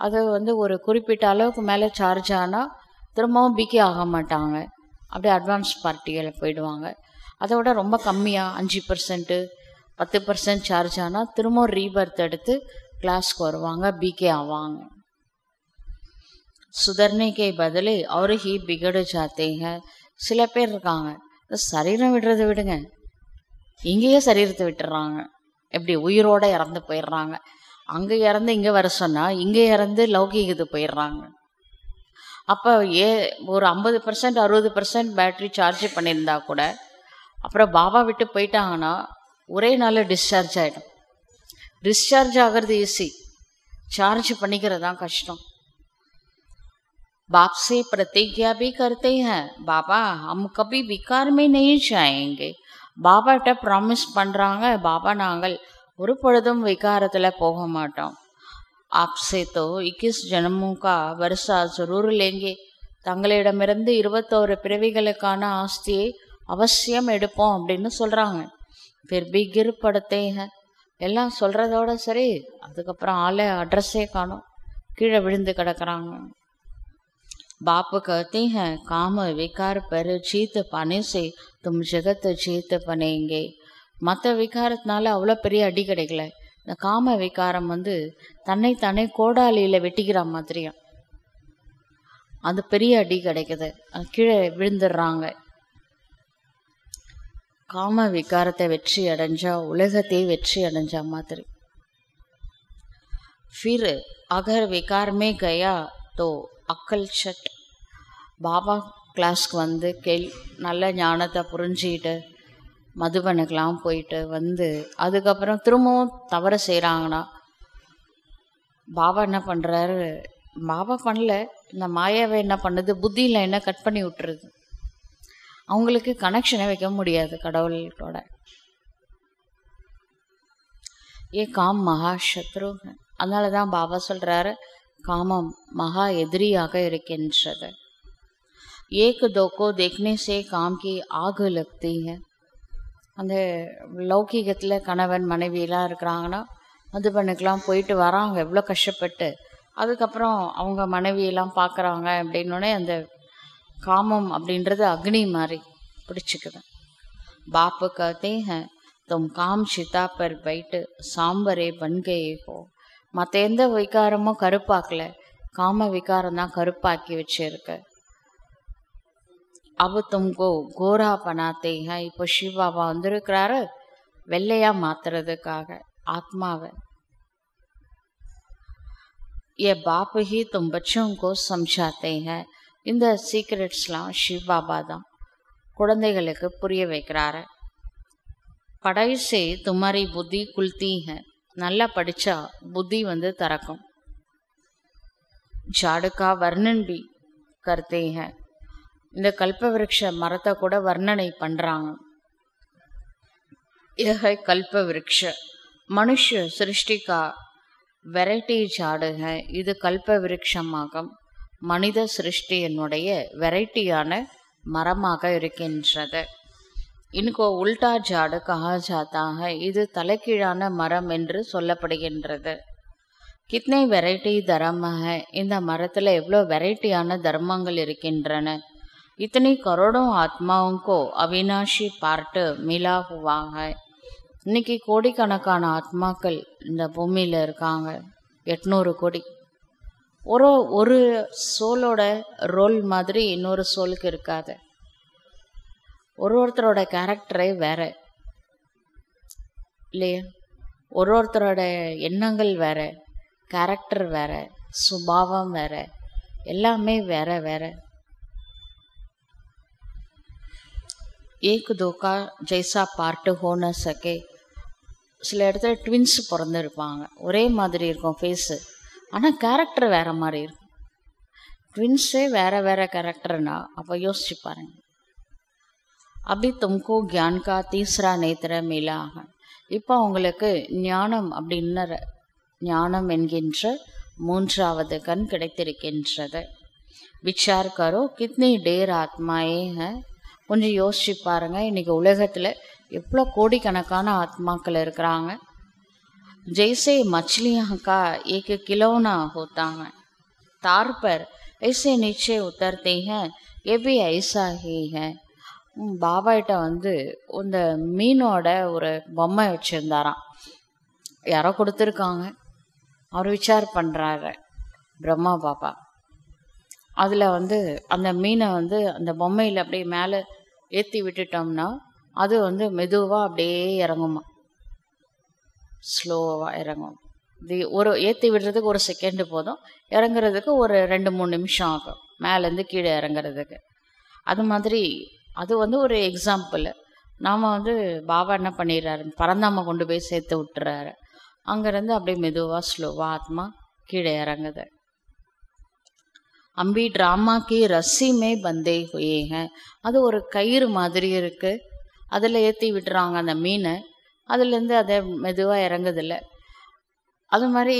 அது வந்து ஒரு குறிப்பிட்ட அளவுக்கு மேலே சார்ஜ் ஆனால் திரும்பவும் பிக்கி ஆக மாட்டாங்க அப்படியே அட்வான்ஸ் பார்ட்டியில் போயிடுவாங்க அதை விட ரொம்ப கம்மியாக அஞ்சு பர்சன்ட்டு பத்து பர்சன்ட் சார்ஜ் ஆனால் திரும்பவும் ரீபர்த் எடுத்து கிளாஸ்க்கு வருவாங்க பிகே ஆவாங்க सुधरने பதிலே बदले और ही சில பேர் இருக்காங்க சரீரம் விடுறதை விடுங்க இங்கேயே சரீரத்தை விட்டுறாங்க எப்படி உயிரோட இறந்து போயிடுறாங்க அங்கே இறந்து இங்கே வர சொன்னால் இங்கே இறந்து லௌகிகது போயிடுறாங்க அப்போ ஏ ஒரு ஐம்பது பர்சன்ட் அறுபது பர்சன்ட் பேட்ரி சார்ஜ் பண்ணியிருந்தா கூட அப்புறம் பாபா விட்டு போயிட்டாங்கன்னா ஒரே நாளில் டிஸ்சார்ஜ் ஆகிடும் டிஸ்சார்ஜ் ஆகிறது ஈஸி சார்ஜ் பண்ணிக்கிறது தான் கஷ்டம் बाप से प्रतिज्ञा भी करते हैं பாபா हम कभी विकार में नहीं जाएंगे பாபாட்ட ப்ராமிஸ் பண்ணுறாங்க பாபா நாங்கள் ஒரு பொழுதும் விகாரத்தில் போக மாட்டோம் आपसे तो इक्कीस जन्मों का वर्षा जरूर தங்களிடமிருந்து இருபத்தோரு பிறவிகளுக்கான ஆஸ்தியை அவசியம் எடுப்போம் அப்படின்னு சொல்கிறாங்க பிறபி கிர் படுத்தேங்க எல்லாம் சொல்கிறதோட சரி அதுக்கப்புறம் ஆளை அட்ரஸே காணும் கீழே விழுந்து கிடக்குறாங்க बाप कहते हैं काम विकार पर जीत पाने से तुम जगत जीत बनेंगे மற்ற விகாரத்தினால அவ்வளோ பெரிய அடி கிடைக்கல இந்த காம விகாரம் வந்து தன்னை தன்னை கோடாலியில் வெட்டிக்கிற மாதிரியும் அது பெரிய அடி கிடைக்குது அது கீழே விழுந்துடுறாங்க காம விகாரத்தை வெற்றி அடைஞ்சா உலகத்தையே வெற்றி அடைஞ்சா மாதிரி ஃபிர் அகர் விகாரமே கயா தோ அக்கல் சட் பாபா கிளாஸ்க்கு வந்து கேள் நல்ல ஞானத்தை புரிஞ்சிக்கிட்டு மதுபனுக்கெலாம் போயிட்டு வந்து அதுக்கப்புறம் திரும்பவும் தவற செய்கிறாங்கன்னா பாபா என்ன பண்ணுறாரு பாபா பண்ணல இந்த மாயாவை என்ன பண்ணுது புத்தியில் என்ன கட் பண்ணி விட்டுருது அவங்களுக்கு கனெக்ஷனை வைக்க முடியாது கடவுள்களோட ஏ காம் மகா சத்ரு அதனால தான் பாபா சொல்கிறாரு காமம் மகா எதிரியாக இருக்கின்றது ஏக்கு தோக்கோ को காம்கி से ஆகு லக்தி அந்த லௌகிகத்தில் கணவன் மனைவியெல்லாம் இருக்கிறாங்கன்னா மதுபனுக்கெலாம் போயிட்டு வராங்க எவ்வளோ கஷ்டப்பட்டு அதுக்கப்புறம் அவங்க மனைவியெல்லாம் பார்க்குறாங்க அப்படின்னோடனே அந்த காமம் அப்படின்றது அக்னி மாதிரி பிடிச்சிக்குவேன் பாப்பு கத்தே தும் காம் சித்தா பைட்டு சாம்பரே பன்கையே போ மற்ற எந்த விகாரமும் கருப்பாக்கலை காம விகாரம் தான் கருப்பாக்கி வச்சிருக்கு அவ தும்கோ கோரா பனாத்தே ஹ இப்போ ஷிவ் பாபா வந்திருக்கிறாரு வெள்ளையாக மாத்துறதுக்காக ஆத்மாவை ஏ பாபகி ही கோ बच्चों को இந்த சீக்ரெட்ஸ்லாம் ஷிவ் பாபா தான் குழந்தைகளுக்கு புரிய வைக்கிறாரு படைசே துமாரி புத்தி குல்தீங்க நல்லா படித்தா புத்தி வந்து திறக்கும் ஜாடுக்கா வர்ணன்பி கருத்தேங்க இந்த கல்பவருஷ மரத்தை கூட வர்ணனை பண்ணுறாங்க यह कल्प மனுஷ சிருஷ்டிகா வெரைட்டி ஜாடுக இது கல்ப விருட்சமாகும் மனித சிருஷ்டியினுடைய வெரைட்டியான மரமாக இருக்கின்றது இன்கோ உல்டா ஜாடு கஹாஜாத்தாக இது தலைக்கீழான மரம் என்று சொல்லப்படுகின்றது கித்னை வெரைட்டி தரமாக இந்த மரத்தில் எவ்வளோ வெரைட்டியான தர்மங்கள் இருக்கின்றன இத்தனை கரோடும் ஆத்மாவுக்கோ அவினாஷி பார்ட்டு மிலா मिला இன்னைக்கு கோடிக்கணக்கான ஆத்மாக்கள் இந்த பூமியில் இருக்காங்க எட்நூறு கோடி ஒரு ஒரு சோலோட ரோல் மாதிரி இன்னொரு சோலுக்கு இருக்காது ஒரு ஒருத்தரோட கேரக்டரே வேற இல்லையா ஒரு ஒருத்தரோட எண்ணங்கள் வேற கேரக்டர் வேற சுபாவம் வேற எல்லாமே வேற வேற ஏக்கு தோக்கா ஜெய்சா பார்ட்டு ஹோன சகே சில இடத்துல ட்வின்ஸ் பிறந்திருப்பாங்க ஒரே மாதிரி இருக்கும் ஃபேஸு ஆனால் கேரக்டர் வேறு மாதிரி இருக்கும் ட்வின்ஸே வேறு வேறு கேரக்டர்னா அப்போ யோசிச்சு பாருங்க அபி தும்கோ கியான்கா தீஸ்ரா நேத்திர மேலாக இப்போ அவங்களுக்கு ஞானம் அப்படின்ன ஞானம் என்கின்ற மூன்றாவது கண் கிடைத்திருக்கின்றது விச்சார் கரோ கித்னி டேர் ஆத்மாயே ஹ கொஞ்சம் யோசிச்சு பாருங்கள் இன்றைக்கி உலகத்தில் எவ்வளோ கோடிக்கணக்கான ஆத்மாக்கள் இருக்கிறாங்க ஜெய்சே மச்சலியாக்கா ஏக கிலோனா ஹோத்தாங்க தார்பர் ஐசே நிச்சய पर எபி नीचे उतरते हैं ये பாபாட்ட வந்து இந்த மீனோட ஒரு பொம்மை வச்சுருந்தாராம் யாரோ கொடுத்துருக்காங்க அவர் விசார் பண்ணுறாரு பிரம்மா பாபா அதில் வந்து அந்த மீனை வந்து அந்த பொம்மையில் அப்படியே மேலே ஏற்றி விட்டுட்டோம்னா அது வந்து மெதுவாக அப்படியே இறங்குமா ஸ்லோவாக இறங்கும் இது ஒரு ஏற்றி விடுறதுக்கு ஒரு செகண்டு போதும் இறங்குறதுக்கு ஒரு ரெண்டு மூணு நிமிஷம் ஆகும் மேலேருந்து கீழே இறங்குறதுக்கு அது மாதிரி அது வந்து ஒரு எக்ஸாம்பிள் நாம் வந்து பாபா என்ன பண்ணிடுறாரு பரந்தாம கொண்டு போய் சேர்த்து விட்டுறாரு அங்கேருந்து அப்படியே மெதுவாக ஸ்லோவாக ஆத்மா கீழே இறங்குது அம்பி ड्रामा கே ரசிமே பந்தே ஹுயேங்க அது ஒரு கயிறு மாதிரி இருக்குது அதில் ஏற்றி விட்டுறாங்க அந்த மீனை அதுலேருந்து அதை மெதுவாக இறங்குதில்ல அது மாதிரி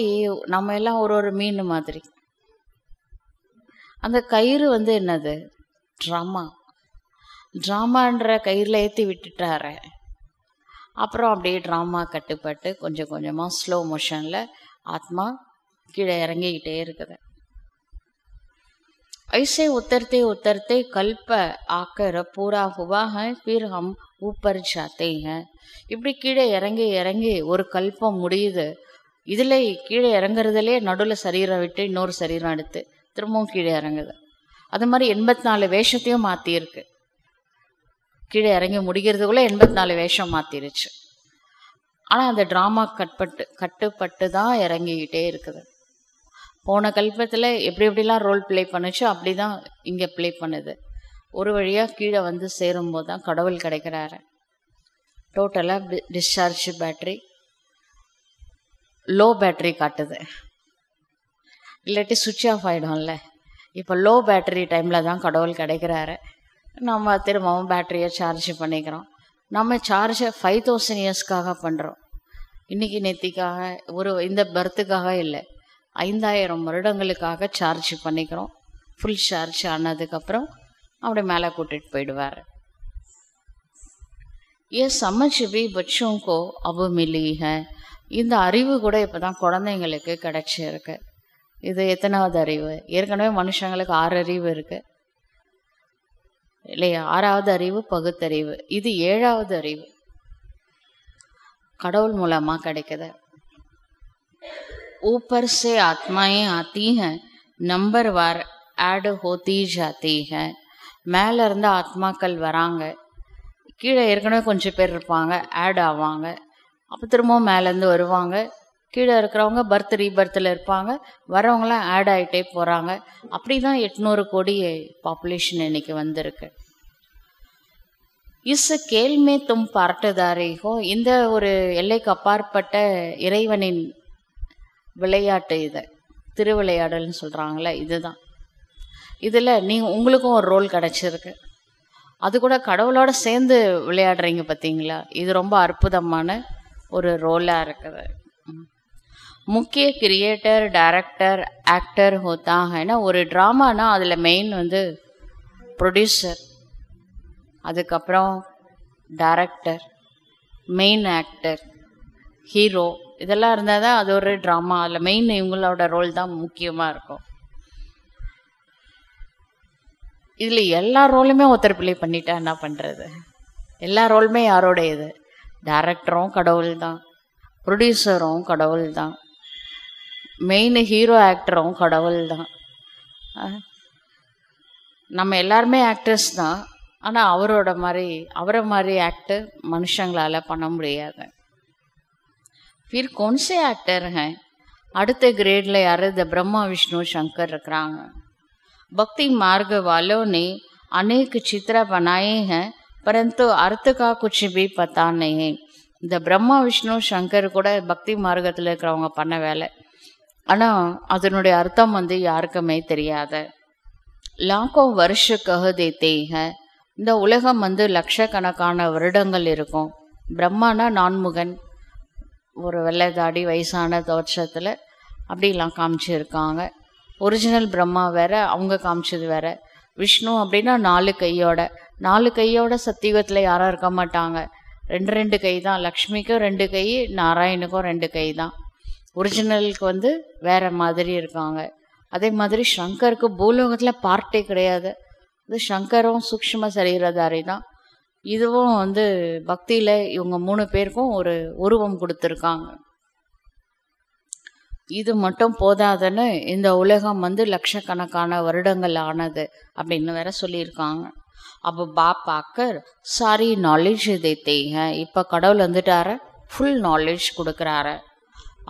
நம்ம எல்லாம் ஒரு ஒரு மீன் மாதிரி அந்த கயிறு வந்து என்னது ட்ராமா ட்ராமான்ற கயிறில் ஏற்றி விட்டுட்டாரு அப்புறம் அப்படியே ட்ராமா கட்டுப்பட்டு கொஞ்சம் கொஞ்சமாக ஸ்லோ மோஷனில் ஆத்மா கீழே இறங்கிக்கிட்டே இருக்குது ऐसे उतरते उतरते कल्प आकर पूरा हुआ है फिर हम ऊपर जाते हैं இப்படி கீழே இறங்கி இறங்கி ஒரு கல்பம் முடியுது இதில் கீழே இறங்குறதுலே நடுவில் சரீரம் விட்டு இன்னொரு சரீரம் எடுத்து திரும்பவும் கீழே இறங்குது அது மாதிரி எண்பத்தி நாலு வேஷத்தையும் மாற்றியிருக்கு கீழே இறங்கி முடிகிறதுக்குள்ளே எண்பத்தி நாலு வேஷம் மாற்றிருச்சு ஆனால் அந்த ட்ராமா கட்பட்டு கட்டுப்பட்டு தான் இறங்கிக்கிட்டே இருக்குது போன கல்பத்தில் எப்படி எப்படிலாம் ரோல் ப்ளே பண்ணுச்சோ அப்படி தான் இங்கே ப்ளே பண்ணுது ஒரு வழியாக கீழே வந்து சேரும்போது தான் கடவுள் கிடைக்கிறாரு டோட்டலாக டிஸ்சார்ஜ் பேட்ரி லோ பேட்ரி காட்டுது இல்லாட்டி சுவிட்ச் ஆஃப் ஆகிடும்ல இப்போ லோ பேட்ரி டைமில் தான் கடவுள் கிடைக்கிறாரு நம்ம திரும்பவும் பேட்டரியை சார்ஜ் பண்ணிக்கிறோம் நம்ம சார்ஜை ஃபைவ் தௌசண்ட் இயர்ஸ்க்காக பண்ணுறோம் இன்றைக்கி நேத்திக்காக ஒரு இந்த பர்த்துக்காக இல்லை ஐந்தாயிரம் வருடங்களுக்காக சார்ஜ் பண்ணிக்கிறோம் ஃபுல் சார்ஜ் ஆனதுக்கப்புறம் அப்படி மேலே கூட்டிகிட்டு போயிடுவார் ஏ சமைச்சு பி பட்சம்கோ அபு மில்லிக இந்த அறிவு கூட இப்போ தான் குழந்தைங்களுக்கு கிடைச்சிருக்கு இது எத்தனாவது அறிவு ஏற்கனவே மனுஷங்களுக்கு ஆறு அறிவு இருக்குது இல்லையா ஆறாவது அறிவு பகுத்தறிவு இது ஏழாவது அறிவு கடவுள் மூலமாக கிடைக்குது ऊपर से आत्माएं आती हैं நம்பர்வார் ஆட் ஹோத்தி ஜாத்தீக மேலேருந்து ஆத்மாக்கள் வராங்க கீழே ஏற்கனவே கொஞ்சம் பேர் இருப்பாங்க ஆட் ஆவாங்க அப்போ திரும்பவும் மேலேருந்து வருவாங்க கீழே இருக்கிறவங்க பர்த் ரீபர்த்தில் இருப்பாங்க வரவங்களாம் ஆட் ஆகிட்டே போகிறாங்க அப்படி தான் எட்நூறு கோடி பாப்புலேஷன் இன்னைக்கு வந்திருக்கு இஸ் கேள்மே தும் பார்ட்டுதாரேகோ இந்த ஒரு எல்லைக்கு அப்பாற்பட்ட இறைவனின் விளையாட்டு இதை திருவிளையாடல்னு சொல்கிறாங்களே இதுதான் இதில் நீங்கள் உங்களுக்கும் ஒரு ரோல் கிடச்சிருக்கு அது கூட கடவுளோட சேர்ந்து விளையாடுறீங்க பார்த்தீங்களா இது ரொம்ப அற்புதமான ஒரு ரோலாக இருக்குது முக்கிய கிரியேட்டர் டைரக்டர் ஆக்டர் ஹோத்தாக ஏன்னா ஒரு ட்ராமானா அதில் மெயின் வந்து ப்ரொடியூசர் அதுக்கப்புறம் டைரக்டர் மெயின் ஆக்டர் ஹீரோ இதெல்லாம் இருந்தால் தான் அது ஒரு ட்ராமா அதில் மெயின் இவங்களோட ரோல் தான் முக்கியமாக இருக்கும் இதில் எல்லா ரோலுமே ஒருத்தர் பிள்ளை பண்ணிட்டா என்ன பண்ணுறது எல்லா ரோலுமே யாரோடையது டேரக்டரும் கடவுள் தான் ப்ரொடியூசரும் கடவுள் தான் மெயின் ஹீரோ ஆக்டரும் கடவுள் தான் நம்ம எல்லாருமே ஆக்டர்ஸ் தான் ஆனால் அவரோட மாதிரி அவரை மாதிரி ஆக்டு மனுஷங்களால் பண்ண முடியாது फिर कौन से அடுத்த கிரேடில் அடுத்த இந்த யாராவது பிரம்மா விஷ்ணு சங்கர் இருக்கிறாங்க பக்தி மார்க वालों ने अनेक चित्र बनाए हैं परंतु अर्थ का कुछ இந்த பிரம்மா விஷ்ணு சங்கர் கூட பக்தி மார்க்கத்தில் இருக்கிறவங்க பண்ண வேலை ஆனால் அதனுடைய அர்த்தம் வந்து யாருக்குமே தெரியாத லாக்கோ வருஷ ககுதை இந்த உலகம் வந்து லட்சக்கணக்கான வருடங்கள் இருக்கும் பிரம்மானா நான்முகன் ஒரு வெள்ளை தாடி வயசான தோற்றத்தில் அப்படிலாம் காமிச்சிருக்காங்க ஒரிஜினல் பிரம்மா வேற அவங்க காமிச்சது வேற விஷ்ணு அப்படின்னா நாலு கையோட நாலு கையோட சத்தியுகத்தில் யாரும் இருக்க மாட்டாங்க ரெண்டு ரெண்டு கை தான் லக்ஷ்மிக்கும் ரெண்டு கை நாராயணுக்கும் ரெண்டு கை தான் ஒரிஜினலுக்கு வந்து வேற மாதிரி இருக்காங்க அதே மாதிரி ஷங்கருக்கு பூலோகத்தில் பார்ட்டே கிடையாது அது ஷங்கரும் சூக்ஷ்ம சரீரதாரி தான் இதுவும் வந்து பக்தியில் இவங்க மூணு பேருக்கும் ஒரு உருவம் கொடுத்துருக்காங்க இது மட்டும் போதாதுன்னு இந்த உலகம் வந்து லட்சக்கணக்கான வருடங்கள் ஆனது அப்படின்னு வேற சொல்லியிருக்காங்க அப்போ பா ஆக்கர் சாரி நாலேஜ் இதை தேங்க இப்போ கடவுள் வந்துட்டார ஃபுல் நாலேஜ் கொடுக்குறாரு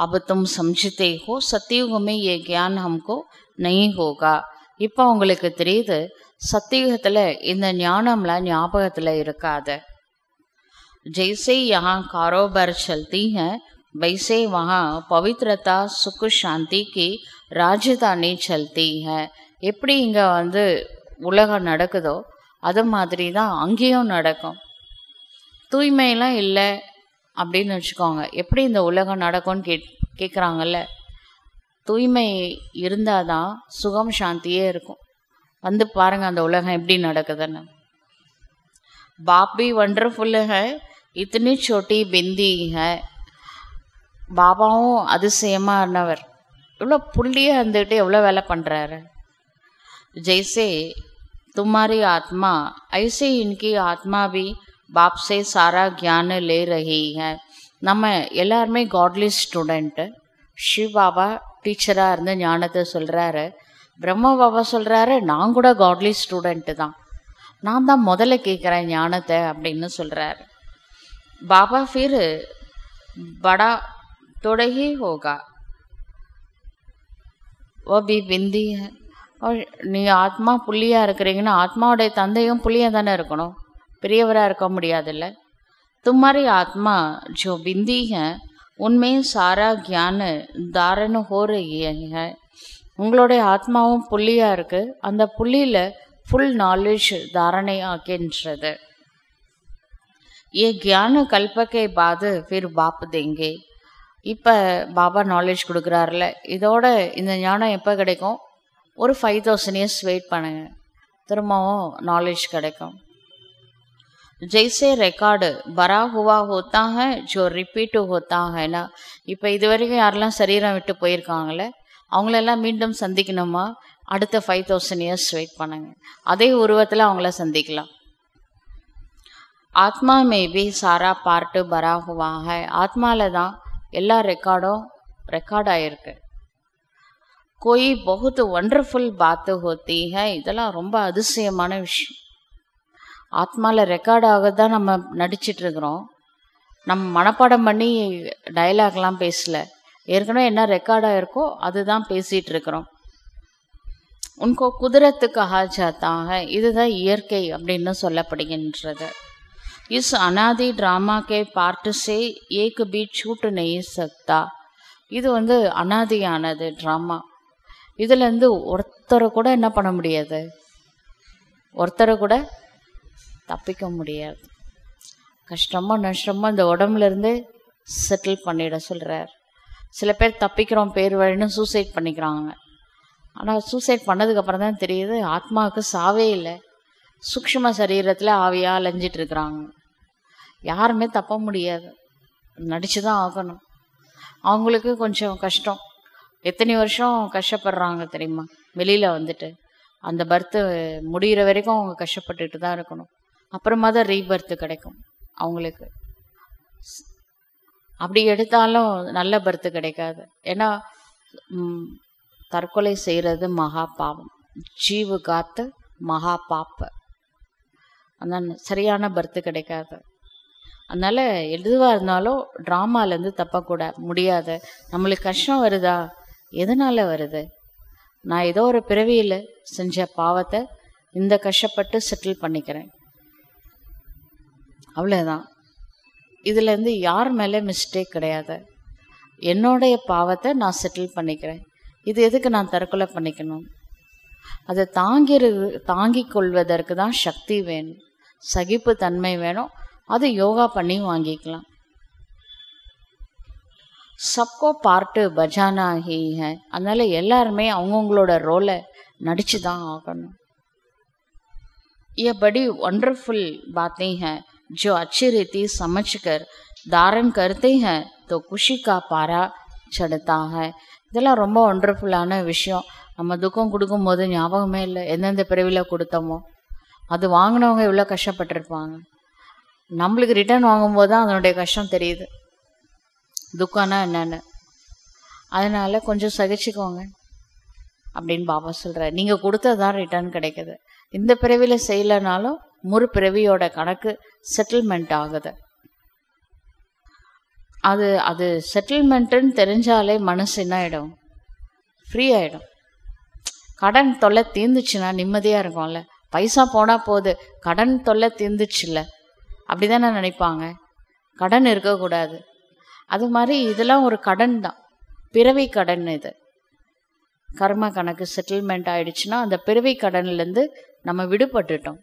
अब தும் समझते हो सतयुग ஏ ये ज्ञान हमको இப்போ உங்களுக்கு தெரியுது சத்தியுகத்தில் இந்த ஞானம்லாம் ஞாபகத்தில் இருக்காத ஜெய்சே यहाँ காரோபர் செல்தீங்க है வகா பவித்ரதா சுக்கு சாந்திக்கு ராஜதானி செல்தீங்க எப்படி இங்கே வந்து உலகம் நடக்குதோ அது மாதிரி தான் அங்கேயும் நடக்கும் தூய்மையெல்லாம் இல்லை அப்படின்னு வச்சுக்கோங்க எப்படி இந்த உலகம் நடக்கும்னு கேட் கேட்குறாங்கல்ல தூய்மை இருந்தால் தான் சுகம் சாந்தியே இருக்கும் வந்து பாருங்க அந்த உலகம் எப்படி நடக்குதுன்னு பாபி भी वंडरफुल है इतनी छोटी बिंदी है பாபாவும் அதிசயமானவர் இவ்வளோ புள்ளியாக இருந்துகிட்டு எவ்வளோ வேலை பண்ணுறாரு ஜெய்சே துமாரி ஆத்மா ஐசே இன்கி ஆத்மா பி बाप சாரா सारा லே ले நம்ம எல்லாருமே காட்லி ஸ்டூடெண்ட்டு ஷிவ் பாபா டீச்சராக இருந்து ஞானத்தை சொல்கிறாரு பிரம்மா பாபா சொல்கிறாரு நான் கூட காட்லி ஸ்டூடெண்ட்டு தான் நான் தான் முதல்ல கேட்குறேன் ஞானத்தை அப்படின்னு சொல்கிறாரு பாபா ஃபீர் படா தொடகி ஹோகா ஓ பி பிந்தி நீ ஆத்மா புள்ளியாக இருக்கிறீங்கன்னா ஆத்மாவுடைய தந்தையும் புள்ளியாக தானே இருக்கணும் பெரியவராக இருக்க முடியாதுல்ல तुम्हारी ஆத்மா ஜோ बिंदी உண்மையும் சாரா सारा ज्ञान ஹோரகிய உங்களுடைய ஆத்மாவும் புள்ளியாக இருக்குது அந்த புள்ளியில் ஃபுல் நாலேஜ் தாரணை ஆகின்றது ஏ கியான கல்பக்கை பாது பிர் பாப்பு தேங்கே இப்போ பாபா நாலேஜ் கொடுக்குறாருல இதோட இந்த ஞானம் எப்போ கிடைக்கும் ஒரு ஃபைவ் தௌசண்ட் இயர்ஸ் வெயிட் பண்ணுங்க திரும்பவும் நாலேஜ் கிடைக்கும் ஜெய்சே ரெக்கார்டு பரா ஹுவா ஹோத்தாங்க ஜோ ரிப்பீட்டு ஹோத்தாங்கன்னா இப்போ இது வரைக்கும் யாரெல்லாம் சரீரம் விட்டு போயிருக்காங்களே அவங்களெல்லாம் மீண்டும் சந்திக்கணுமா அடுத்த ஃபைவ் தௌசண்ட் இயர்ஸ் வெயிட் பண்ணுங்க அதே உருவத்தில் அவங்கள சந்திக்கலாம் ஆத்மா மேபி சாரா பார்ட்டு பராகுவாக ஆத்மாவில் தான் எல்லா ரெக்கார்டும் ரெக்கார்ட் ஆகிருக்கு கோயி பகுத்து ஒண்டர்ஃபுல் பாத்து ஹோத்திக இதெல்லாம் ரொம்ப அதிசயமான விஷயம் ஆத்மாவில் ரெக்கார்ட் ஆக தான் நம்ம நடிச்சிட்ருக்குறோம் நம்ம மனப்பாடம் பண்ணி டைலாக்லாம் பேசலை ஏற்கனவே என்ன ரெக்கார்டாக இருக்கோ அதுதான் பேசிகிட்டு இருக்கிறோம் உன்கோ குதிரத்துக்கு ஆஜாத்தாக இதுதான் இயற்கை அப்படின்னு சொல்லப்படுகின்றது இஸ் அனாதி ட்ராமா பார்ட்டு சே ஏக்கு பீட் ஷூட்டு நெய் சத்தா இது வந்து அனாதியானது ட்ராமா இதுலேருந்து ஒருத்தரை கூட என்ன பண்ண முடியாது ஒருத்தரை கூட தப்பிக்க முடியாது கஷ்டமோ நஷ்டமோ இந்த உடம்புலேருந்து செட்டில் பண்ணிட சொல்கிறார் சில பேர் தப்பிக்கிறோம் பேர் வழின்னு சூசைட் பண்ணிக்கிறாங்க ஆனால் சூசைட் பண்ணதுக்கப்புறம் தான் தெரியுது ஆத்மாவுக்கு சாவே இல்லை சூக்ஷ்ம சரீரத்தில் ஆவியாக அலைஞ்சிட்டு இருக்கிறாங்க யாருமே தப்ப முடியாது நடித்து தான் ஆகணும் அவங்களுக்கு கொஞ்சம் கஷ்டம் எத்தனை வருஷம் கஷ்டப்படுறாங்க தெரியுமா வெளியில் வந்துட்டு அந்த பர்த்து முடிகிற வரைக்கும் அவங்க கஷ்டப்பட்டுட்டு தான் இருக்கணும் அப்புறமா தான் ரீபர்த்து கிடைக்கும் அவங்களுக்கு அப்படி எடுத்தாலும் நல்ல பர்த்து கிடைக்காது ஏன்னா தற்கொலை செய்கிறது மகா பாவம் ஜீவு காத்து மகா பாப்ப அதனால் சரியான பர்த்து கிடைக்காது அதனால் எதுவாக இருந்தாலும் ட்ராமாலேருந்து தப்பக்கூட முடியாது நம்மளுக்கு கஷ்டம் வருதா எதனால் வருது நான் ஏதோ ஒரு பிறவியில் செஞ்ச பாவத்தை இந்த கஷ்டப்பட்டு செட்டில் பண்ணிக்கிறேன் அவ்வளோதான் இதுலேருந்து யார் மேலே மிஸ்டேக் கிடையாது என்னுடைய பாவத்தை நான் செட்டில் பண்ணிக்கிறேன் இது எதுக்கு நான் தற்கொலை பண்ணிக்கணும் அதை தாங்கிரு தாங்கி கொள்வதற்கு தான் சக்தி வேணும் சகிப்பு தன்மை வேணும் அது யோகா பண்ணி வாங்கிக்கலாம் சப்கோ பார்ட்டு பஜானா ஹி அதனால் எல்லாருமே அவங்கவுங்களோட ரோலை நடிச்சு தான் ஆகணும் ये बड़ी वंडरफुल जो अच्छी रीति समझकर தாரம் கருத்தை தோ குஷிக்கா பாரா சடுத்தாக இதெல்லாம் ரொம்ப ஒண்டர்ஃபுல்லான விஷயம் நம்ம துக்கம் கொடுக்கும் போது ஞாபகமே இல்லை எந்தெந்த பிறவியில் கொடுத்தோமோ அது வாங்கினவங்க எவ்வளோ கஷ்டப்பட்டிருப்பாங்க நம்மளுக்கு ரிட்டர்ன் வாங்கும்போது தான் அதனுடைய கஷ்டம் தெரியுது துக்கம்னா என்னன்னு அதனால கொஞ்சம் சகிச்சுக்கோங்க அப்படின்னு பாபா சொல்கிறார் நீங்கள் கொடுத்ததான் ரிட்டர்ன் கிடைக்குது இந்த பிறவியில் செய்யலைனாலும் முறுப்பிறவியோட கணக்கு செட்டில்மெண்ட் ஆகுது அது அது செட்டில்மெண்ட்டுன்னு தெரிஞ்சாலே மனசு என்ன ஆகிடும் ஃப்ரீ ஆகிடும் கடன் தொல்லை தீர்ந்துச்சுன்னா நிம்மதியாக இருக்கும்ல பைசா போனால் போகுது கடன் தொல்லை தீந்துச்சுல்ல அப்படி தானே நினைப்பாங்க கடன் இருக்கக்கூடாது அது மாதிரி இதெல்லாம் ஒரு கடன் தான் பிறவி கடன் இது கர்ம கணக்கு செட்டில்மெண்ட் ஆயிடுச்சுன்னா அந்த பிறவி கடன்லேருந்து நம்ம விடுபட்டுட்டோம்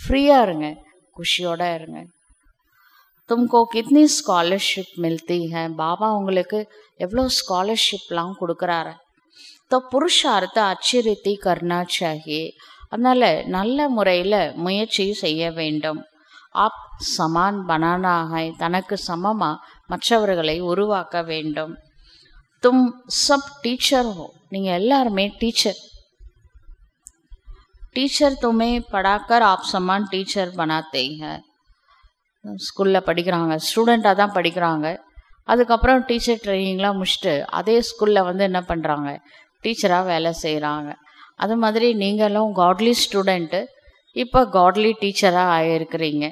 ஃப்ரீயாக இருங்க குஷியோட இருங்க தும்கோ கிட்னி ஸ்காலர்ஷிப் मिलती है பாபா உங்களுக்கு எவ்வளோ ஸ்காலர்ஷிப்லாம் கொடுக்குறாரு ஸோ புருஷார்த்த அச்சுறுத்தி கர்ணாச்சாகி அதனால் நல்ல முறையில் முயற்சி செய்ய வேண்டும் ஆப் சமான் பனானாக தனக்கு சமமாக மற்றவர்களை உருவாக்க வேண்டும் தும் சப் டீச்சர் ஹோ நீங்கள் எல்லாருமே டீச்சர் டீச்சர் துமே படாக்கர் ஆப் சம்மான் டீச்சர் பனாத்தே ஸ்கூலில் படிக்கிறாங்க ஸ்டூடெண்ட்டாக தான் படிக்கிறாங்க அதுக்கப்புறம் டீச்சர் ட்ரைனிங்லாம் முடிச்சுட்டு அதே ஸ்கூலில் வந்து என்ன பண்ணுறாங்க டீச்சராக வேலை செய்கிறாங்க அது மாதிரி நீங்களும் காட்லி ஸ்டூடெண்ட்டு இப்போ காட்லி டீச்சராக ஆகிருக்கிறீங்க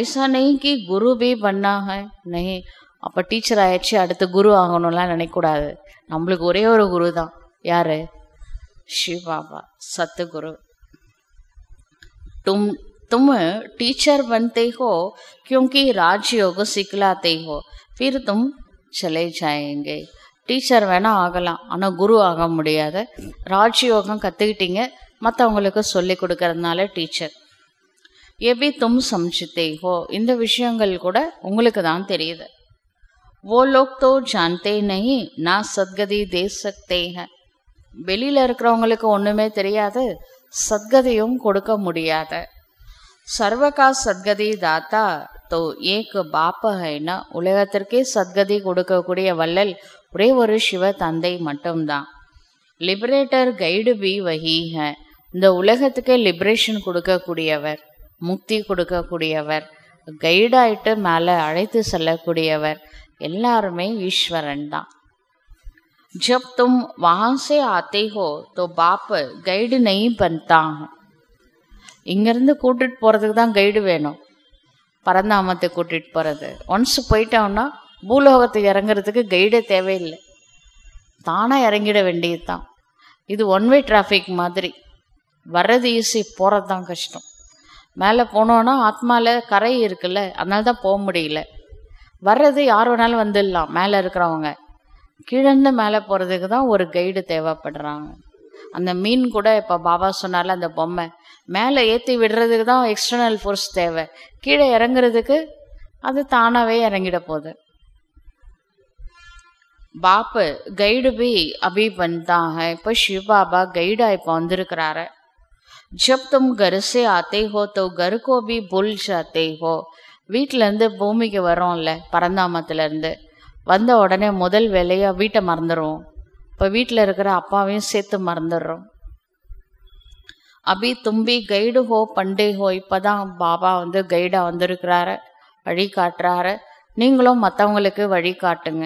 ஐசா நெய்க்கு குரு பி பண்ணாங்க நெய் அப்போ டீச்சர் ஆயிடுச்சு அடுத்து குரு ஆகணும்லாம் நினைக்கக்கூடாது நம்மளுக்கு ஒரே ஒரு குரு தான் யார் ಶಿವಬಾಬಾ ಸದ್ಗುರು तुम तुम टीचर बनते हो क्योंकि राजयोग सिखलाते हो फिर तुम चले जाएंगे டீச்சர் வேணால் ஆகலாம் ஆனால் குரு ஆக முடியாது ராஜ்யோகம் கற்றுக்கிட்டீங்க மற்றவங்களுக்கு சொல்லி கொடுக்கறதுனால டீச்சர் எப்படி தும் சம்ஜித்தே ஹோ இந்த விஷயங்கள் கூட உங்களுக்கு தான் தெரியுது वो लोग तो जानते नहीं ना सदगति दे सकते हैं வெளியில் இருக்கிறவங்களுக்கு ஒன்றுமே தெரியாது சத்கதியும் கொடுக்க முடியாது சர்வகா சத்கதி தாத்தா தோ ஏக் பாப்பகைனா உலகத்திற்கே சத்கதி கொடுக்கக்கூடிய வள்ளல் ஒரே ஒரு சிவ தந்தை மட்டும்தான் லிபரேட்டர் கைடு பி வகீக இந்த உலகத்துக்கே லிபரேஷன் கொடுக்கக்கூடியவர் முக்தி கொடுக்கக்கூடியவர் கைடாயிட்டு மேலே அழைத்து செல்லக்கூடியவர் எல்லாருமே ஈஸ்வரன் தான் जब तुम वहां से आते हो तो बाप गाइड नहीं बनता இங்கேருந்து கூட்டிகிட்டு போகிறதுக்கு தான் கைடு வேணும் பரந்தாமத்தை கூட்டிகிட்டு போகிறது ஒன்ஸ் போயிட்டோம்னா பூலோகத்தை இறங்குறதுக்கு கைடே தேவையில்லை தானாக இறங்கிட வேண்டியது தான் இது ஒன் வே டிராஃபிக் மாதிரி வர்றது ஈஸி போகிறது தான் கஷ்டம் மேலே போனோன்னா ஆத்மாவில் கரை இருக்குல்ல அதனால தான் போக முடியல வர்றது யார் வேணாலும் வந்துடலாம் மேலே இருக்கிறவங்க கீழேருந்து மேலே போகிறதுக்கு தான் ஒரு கைடு தேவைப்படுறாங்க அந்த மீன் கூட இப்போ பாபா சொன்னால அந்த பொம்மை மேலே ஏற்றி விடுறதுக்கு தான் எக்ஸ்டர்னல் ஃபோர்ஸ் தேவை கீழே இறங்குறதுக்கு அது தானாகவே இறங்கிட போகுது பாப்பு கைடு பி அபி பண்தாங்க இப்போ ஷிவ் பாபா கைடாக இப்போ வந்திருக்கிறாரு ஜப் தும் கருசே ஆத்தே ஹோ தோ கரு கோபி பி புல் ஜாத்தே ஹோ வீட்டிலேருந்து பூமிக்கு வரோம்ல பரந்தாமத்துலேருந்து வந்த உடனே முதல் வேலையாக வீட்டை மறந்துடுவோம் இப்போ வீட்டில் இருக்கிற அப்பாவையும் சேர்த்து மறந்துடுறோம் அபி தும்பி கைடு ஹோ பண்டே ஹோ இப்போ தான் பாபா வந்து கைடாக வந்திருக்கிறாரு வழி காட்டுறாரு நீங்களும் மற்றவங்களுக்கு வழி காட்டுங்க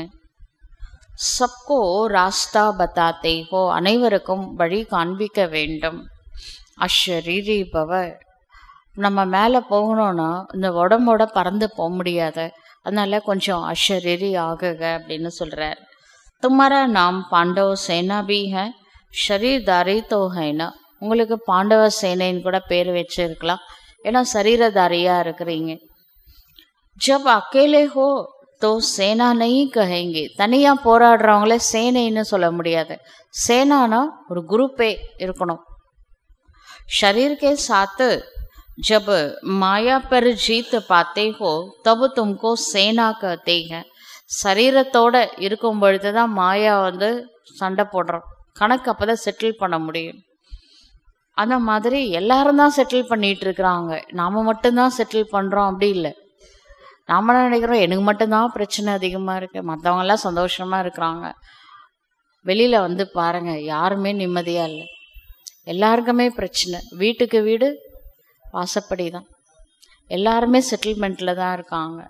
சப்கோ ராஸ்தா பதாத்தே ஹோ அனைவருக்கும் வழி காண்பிக்க வேண்டும் அஷரீரி பவர் நம்ம மேலே போகணும்னா இந்த உடம்போட பறந்து போக முடியாது அதனால கொஞ்சம் அஷரீரி ஆகுக அப்படின்னு சொல்கிறார் தும்மர நாம் பாண்டவ சேனா பி ஹே தாரி தோ உங்களுக்கு பாண்டவ சேனைன்னு கூட பேர் வச்சிருக்கலாம் ஏன்னா சரீரதாரியாக இருக்கிறீங்க ஜப் அக்கேலே ஹோ தோ சேனா நெய் தனியாக போராடுறவங்கள சேனைன்னு சொல்ல முடியாது சேனானா ஒரு குரூப்பே இருக்கணும் ஷரீர்கே சாத்து जब மாயா பெரு जीत பார்த்தேகோ हो तब तुमको सेना சரீரத்தோட இருக்கும் பொழுது தான் மாயா வந்து சண்டை போடுறோம் கணக்கு அப்போ தான் செட்டில் பண்ண முடியும் அந்த மாதிரி எல்லாரும் தான் செட்டில் பண்ணிட்டு இருக்கிறாங்க நாம் மட்டும்தான் செட்டில் பண்ணுறோம் அப்படி இல்லை நாம நினைக்கிறோம் எனக்கு மட்டும்தான் பிரச்சனை அதிகமாக இருக்குது மற்றவங்கெல்லாம் சந்தோஷமாக இருக்கிறாங்க வெளியில் வந்து பாருங்கள் யாருமே நிம்மதியாக இல்லை எல்லாருக்குமே பிரச்சனை வீட்டுக்கு வீடு வாசப்படி தான் எல்லாருமே செட்டில்மெண்ட்டில் தான் இருக்காங்க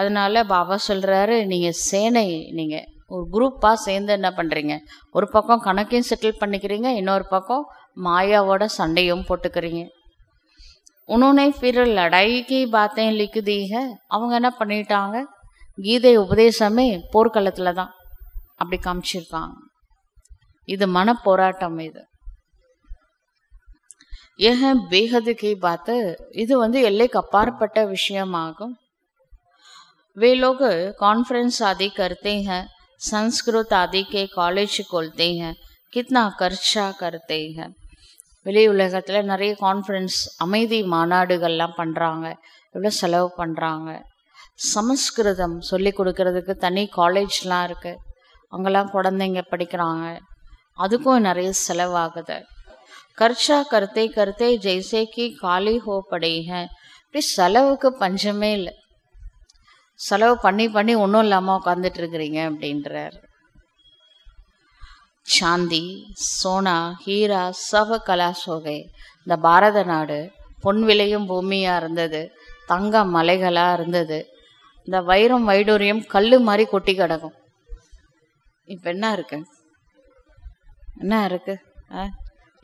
அதனால் பாபா சொல்கிறாரு நீங்கள் சேனை நீங்கள் ஒரு குரூப்பாக சேர்ந்து என்ன பண்ணுறீங்க ஒரு பக்கம் கணக்கையும் செட்டில் பண்ணிக்கிறீங்க இன்னொரு பக்கம் மாயாவோட சண்டையும் போட்டுக்கிறீங்க உன்னொன்னே பிற லடாய்க்கு பாத்தையும் லிக்குதீக அவங்க என்ன பண்ணிட்டாங்க கீதை உபதேசமே போர்க்களத்தில் தான் அப்படி காமிச்சிருக்காங்க இது மன போராட்டம் இது ஏக பேகது கே बात இது வந்து எல்லைக்கு அப்பாற்பட்ட விஷயமாகும் வேலோக लोग ஆதி आदि சன்ஸ்கிருத் हैं संस्कृत காலேஜ் खोलते கித்னா கர்ச்சா करते வெளி உலகத்தில் நிறைய கான்ஃபரன்ஸ் அமைதி மாநாடுகள்லாம் பண்ணுறாங்க எவ்வளோ செலவு பண்ணுறாங்க சமஸ்கிருதம் சொல்லி கொடுக்கறதுக்கு தனி காலேஜ்லாம் இருக்குது அங்கெல்லாம் குழந்தைங்க படிக்கிறாங்க அதுக்கும் நிறைய செலவாகுது கர்ஷா கருத்தை करते ஜெய்சே கி காலி ஹோ படைக இப்படி செலவுக்கு பஞ்சமே இல்லை செலவு பண்ணி பண்ணி ஒன்றும் இல்லாமல் உட்காந்துட்டு இருக்கிறீங்க அப்படின்றார் சாந்தி சோனா ஹீரா சவ கலாசோகை இந்த பாரத நாடு பொன் விளையும் பூமியாக இருந்தது தங்க மலைகளாக இருந்தது இந்த வைரம் வைடூரியம் கல் மாதிரி கொட்டி கிடக்கும் இப்போ என்ன இருக்கு என்ன இருக்கு ஆ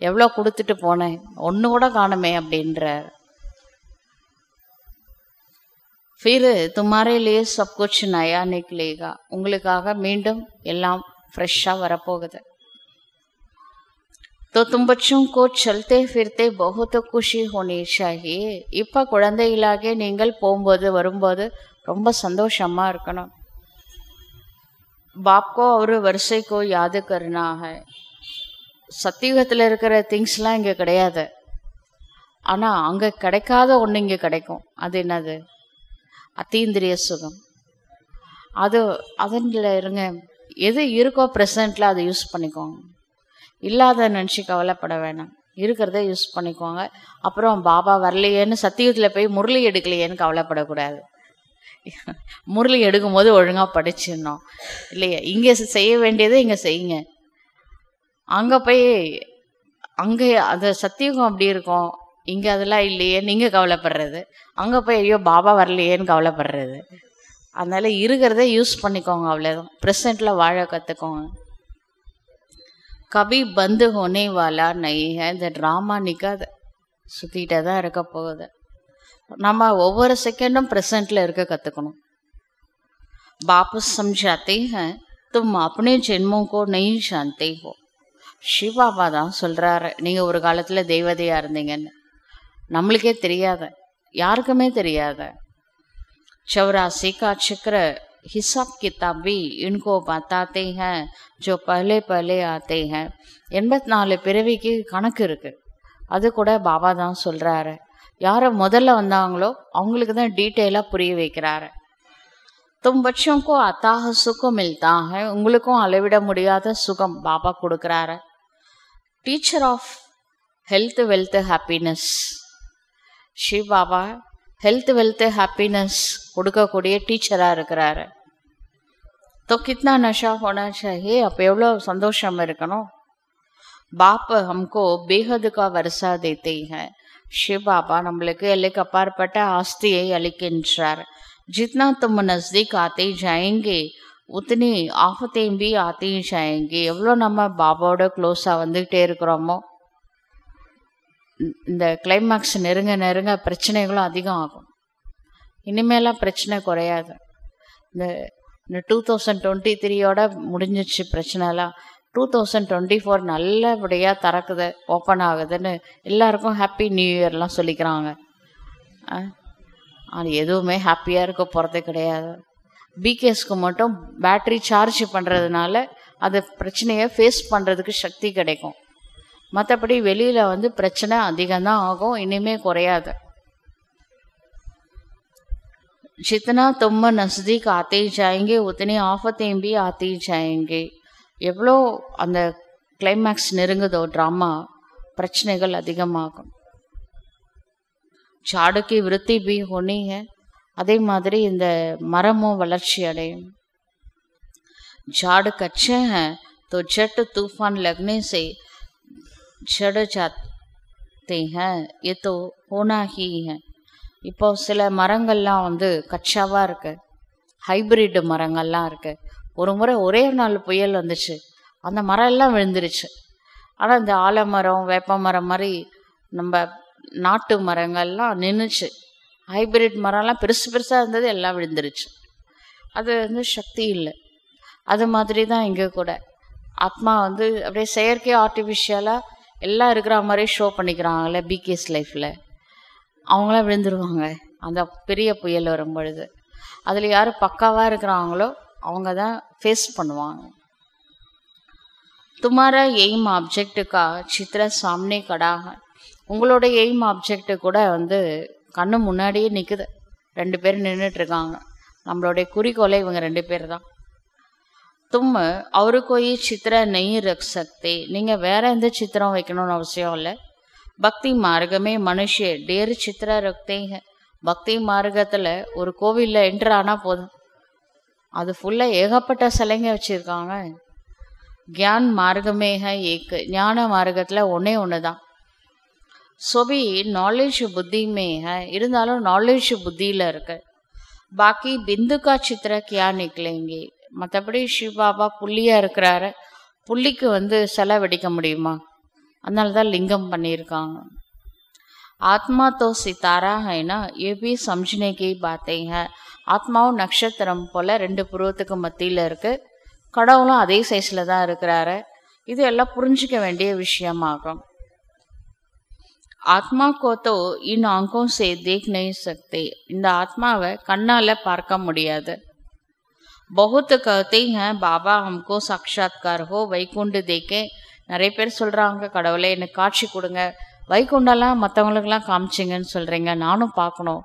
எவ்வளோ கொடுத்துட்டு போனேன் ஒன்று கூட காணுமே அப்படின்றார் ஃபிர் துமாரே லே சப் குச் நயா நிக்லேகா உங்களுக்காக மீண்டும் எல்லாம் ஃப்ரெஷ்ஷாக வரப்போகுது தோ தும் பச்சும் கோ செல்தே ஃபிர்தே பகுத்த குஷி ஹோனி இப்போ குழந்தைகளாக நீங்கள் போகும்போது வரும்போது ரொம்ப சந்தோஷமாக இருக்கணும் பாப்கோ ஒரு வரிசைக்கோ யாது கருணாக சத்தியுகத்தில் இருக்கிற திங்ஸ்லாம் இங்கே கிடையாது ஆனால் அங்கே கிடைக்காத ஒன்று இங்கே கிடைக்கும் அது என்னது அத்தீந்திரிய சுகம் அது அதில் இருங்க எது இருக்கோ ப்ரெசண்டில் அதை யூஸ் பண்ணிக்கோங்க இல்லாத நினச்சி கவலைப்பட வேணாம் இருக்கிறத யூஸ் பண்ணிக்குவாங்க அப்புறம் பாபா வரலையேன்னு சத்தியத்தில் போய் முரளி எடுக்கலையேன்னு கவலைப்படக்கூடாது முரளி எடுக்கும்போது ஒழுங்காக படிச்சிடணும் இல்லையா இங்கே செய்ய வேண்டியதை இங்கே செய்யுங்க அங்கே போய் அங்கே அந்த சத்தியுகம் அப்படி இருக்கும் இங்கே அதெல்லாம் இல்லையே நீங்கள் கவலைப்படுறது அங்கே போய் ஐயோ பாபா வரலையேன்னு கவலைப்படுறது அதனால் இருக்கிறத யூஸ் பண்ணிக்கோங்க அவ்வளோதான் ப்ரெசண்ட்டில் வாழ கற்றுக்கோங்க கவி பந்து ஹொனே வாலா இந்த ட்ராமா நிற்காத சுற்றிக்கிட்டே தான் இருக்க போகுது நம்ம ஒவ்வொரு செகண்டும் ப்ரெசண்ட்டில் இருக்க கற்றுக்கணும் பாபு समझाते தும் तुम अपने நெய் को नहीं சிவாபா தான் சொல்கிறாரு நீங்கள் ஒரு காலத்தில் தெய்வதையாக இருந்தீங்கன்னு நம்மளுக்கே தெரியாத யாருக்குமே தெரியாத சௌரா का चक्र ஹிசாப் கித்தாபி இன்கோ इनको ஜோ பலே பலே ஆத்தேங்க எண்பத்தி நாலு பிறவிக்கு கணக்கு இருக்குது அது கூட பாபா தான் சொல்கிறாரு யாரை முதல்ல வந்தாங்களோ அவங்களுக்கு தான் டீட்டெயிலாக புரிய வைக்கிறாரு தும்பட்சம்க்கும் அத்தாக சுகம் மில்தாக உங்களுக்கும் அளவிட முடியாத சுகம் பாபா கொடுக்குறாரு teacher of health, wealth, happiness. Shiv Baba health wealth happiness तो कितना नशा होना चाहिए அப்போ எவ்வளோ சந்தோஷம் இருக்கணும் हमको बेहद का वर्षा देते हैं शिव बाबा நம்மளுக்கு எல்லைக்கு அப்பாற்பட்ட ஆஸ்தியை அளிக்கின்றார் जितना तुम नज़दीक आते जाएंगे உத்தனி ஆஃபத்தையும் பி ஆத்தையும் ஷாயங்கி எவ்வளோ நம்ம பாபாவோட க்ளோஸாக வந்துக்கிட்டே இருக்கிறோமோ இந்த கிளைமேக்ஸ் நெருங்க நெருங்க பிரச்சனைகளும் அதிகம் ஆகும் இனிமேலாம் பிரச்சனை குறையாது இந்த இந்த டூ தௌசண்ட் டுவெண்ட்டி த்ரீயோட முடிஞ்சிச்சு பிரச்சனைலாம் டூ தௌசண்ட் டுவெண்ட்டி ஃபோர் நல்லபடியாக திறக்குது ஓப்பன் ஆகுதுன்னு எல்லாருக்கும் ஹாப்பி நியூ இயர்லாம் சொல்லிக்கிறாங்க ஆனால் எதுவுமே ஹாப்பியாக இருக்க போகிறது கிடையாது பிகேஸ்க்கு மட்டும் பேட்ரி சார்ஜ் பண்ணுறதுனால அந்த பிரச்சனையை ஃபேஸ் பண்ணுறதுக்கு சக்தி கிடைக்கும் மற்றபடி வெளியில் வந்து பிரச்சனை அதிகம்தான் ஆகும் இனிமே குறையாது जितना तुम नज़दीक आते சாயங்கி உத்தனி ஆஃபத்தையும் பி ஆத்தையும் சாயங்கி எவ்வளோ அந்த கிளைமேக்ஸ் நெருங்குதோ ட்ராமா பிரச்சனைகள் அதிகமாகும் சாடுக்கு விருத்தி பி भी அதே மாதிரி இந்த மரமும் வளர்ச்சி அடையும் ஜாடு கச்சே தோ ஜட்டு தூஃபான் லக்னே செய் ஜடு ஜாத்தே ஏதோ ஹோனாகி இப்போ சில மரங்கள்லாம் வந்து கச்சாவாக இருக்குது ஹைப்ரிட் மரங்கள்லாம் இருக்குது ஒரு முறை ஒரே நாள் புயல் வந்துச்சு அந்த மரம் எல்லாம் விழுந்துருச்சு ஆனால் இந்த ஆலமரம் வேப்ப மரம் மாதிரி நம்ம நாட்டு மரங்கள்லாம் நின்றுச்சு ஹைபிரிட் மரம்லாம் பெருசு பெருசாக இருந்தது எல்லாம் விழுந்துருச்சு அது வந்து சக்தி இல்லை அது மாதிரி தான் இங்கே கூட ஆத்மா வந்து அப்படியே செயற்கை ஆர்டிஃபிஷியலாக எல்லாம் இருக்கிற மாதிரி ஷோ பண்ணிக்கிறாங்களே பிகேஸ் லைஃப்பில் அவங்களாம் விழுந்துருவாங்க அந்த பெரிய புயல் வரும்பொழுது அதில் யார் பக்காவாக இருக்கிறாங்களோ அவங்க தான் ஃபேஸ் பண்ணுவாங்க துமாரா எய்ம் ஆப்ஜெக்டுக்கா சித்ரா சாம்னே கடாக உங்களோட எய்ம் ஆப்ஜெக்டு கூட வந்து கண்ணு முன்னாடியே நிற்குது ரெண்டு பேரும் நின்றுட்டு இருக்காங்க நம்மளுடைய குறிக்கோளை இவங்க ரெண்டு பேர் தான் தும் போய் சித்திர நெய் ரக் சக்தி நீங்கள் வேற எந்த சித்திரம் வைக்கணும்னு அவசியம் இல்லை பக்தி மார்க்கமே மனுஷ டேர் சித்திர ரக்தேங்க பக்தி மார்க்கத்தில் ஒரு கோவிலில் என்டர் ஆனால் போதும் அது ஃபுல்லாக ஏகப்பட்ட சிலைங்க வச்சுருக்காங்க கியான் மார்க்கமேக ஏக்கு ஞான மார்க்கத்தில் ஒன்றே ஒன்று தான் சொபி நாலேஜ் புத்தியுமே இருந்தாலும் நாலேஜ் புத்தியில் இருக்கு பாக்கி பிந்துக்கா சித்திர கியா நிக்கலேங்கி மற்றபடி சிவபாபா புள்ளியாக இருக்கிறாரு புள்ளிக்கு வந்து செலவடிக்க வெடிக்க முடியுமா அதனால தான் லிங்கம் பண்ணியிருக்காங்க ஆத்மா தோ सितारा है ना ये भी ஆத்மாவும் நட்சத்திரம் போல் ரெண்டு புருவத்துக்கு மத்தியில் இருக்குது கடவுளும் அதே சைஸில் தான் இருக்கிறாரு இது எல்லாம் புரிஞ்சிக்க வேண்டிய விஷயமாகும் ஆத்மா கோத்தோ இன் அங்கும் சே தேக் देख नहीं இந்த ஆத்மாவை கண்ணால பார்க்க முடியாது பகுத் கத்தை பாபா ஹம்கோ சாட்சாத்கார் ஹோ வைகுண்டு தேக்கே நிறைய பேர் சொல்கிறாங்க கடவுளை எனக்கு காட்சி கொடுங்க வைகுண்டெல்லாம் மற்றவங்களுக்கெல்லாம் காமிச்சிங்கன்னு சொல்கிறீங்க நானும் பார்க்கணும்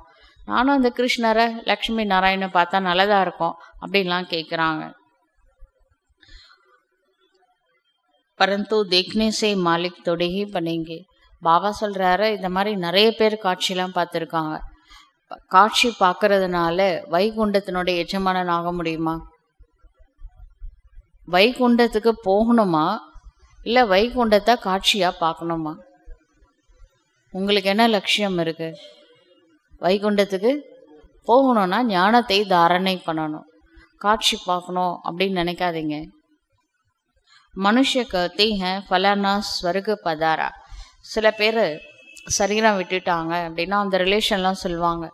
நானும் அந்த கிருஷ்ணரை லக்ஷ்மி நாராயணை பார்த்தா நல்லதா இருக்கும் அப்படின்லாம் கேட்குறாங்க பரந்து தேக்னேசே மாலிக் मालिक பண்ணிங்க பாபா சொல்கிறாரு இந்த மாதிரி நிறைய பேர் காட்சியெலாம் பார்த்துருக்காங்க காட்சி பார்க்கறதுனால வைகுண்டத்தினுடைய எஜமானன் ஆக முடியுமா வைகுண்டத்துக்கு போகணுமா இல்லை வைகுண்டத்தை காட்சியாக பார்க்கணுமா உங்களுக்கு என்ன லட்சியம் இருக்கு வைகுண்டத்துக்கு போகணும்னா ஞானத்தை தாரணை பண்ணணும் காட்சி பார்க்கணும் அப்படின்னு நினைக்காதீங்க மனுஷ கத்தை ஃபலானா ஸ்வர்க பதாரா சில பேர் சரீரம் விட்டுட்டாங்க அப்படின்னா அந்த ரிலேஷன்லாம் சொல்லுவாங்க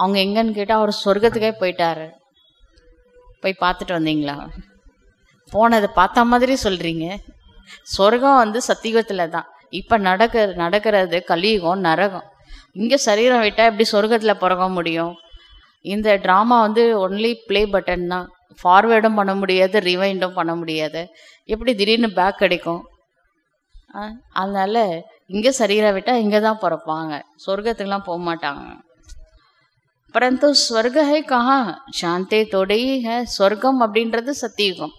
அவங்க எங்கன்னு கேட்டால் அவர் சொர்க்கத்துக்கே போயிட்டாரு போய் பார்த்துட்டு வந்தீங்களா போனதை பார்த்த மாதிரி சொல்கிறீங்க சொர்க்கம் வந்து சத்தியத்தில் தான் இப்போ நடக்க நடக்கிறது கலியுகம் நரகம் இங்கே சரீரம் விட்டால் எப்படி சொர்க்கத்தில் பிறக முடியும் இந்த ட்ராமா வந்து ஒன்லி ப்ளே பட்டன் தான் ஃபார்வேர்டும் பண்ண முடியாது ரிவைண்டும் பண்ண முடியாது எப்படி திடீர்னு பேக் கிடைக்கும் அதனால் இங்கே சரீரை விட்டால் இங்கே தான் பிறப்பாங்க சொர்க்கத்துக்குலாம் போக மாட்டாங்க பரந்து ஸ்வர்கை கஹா சாந்தே தொடை ஹ சொர்க்கம் அப்படின்றது சத்தியுகம்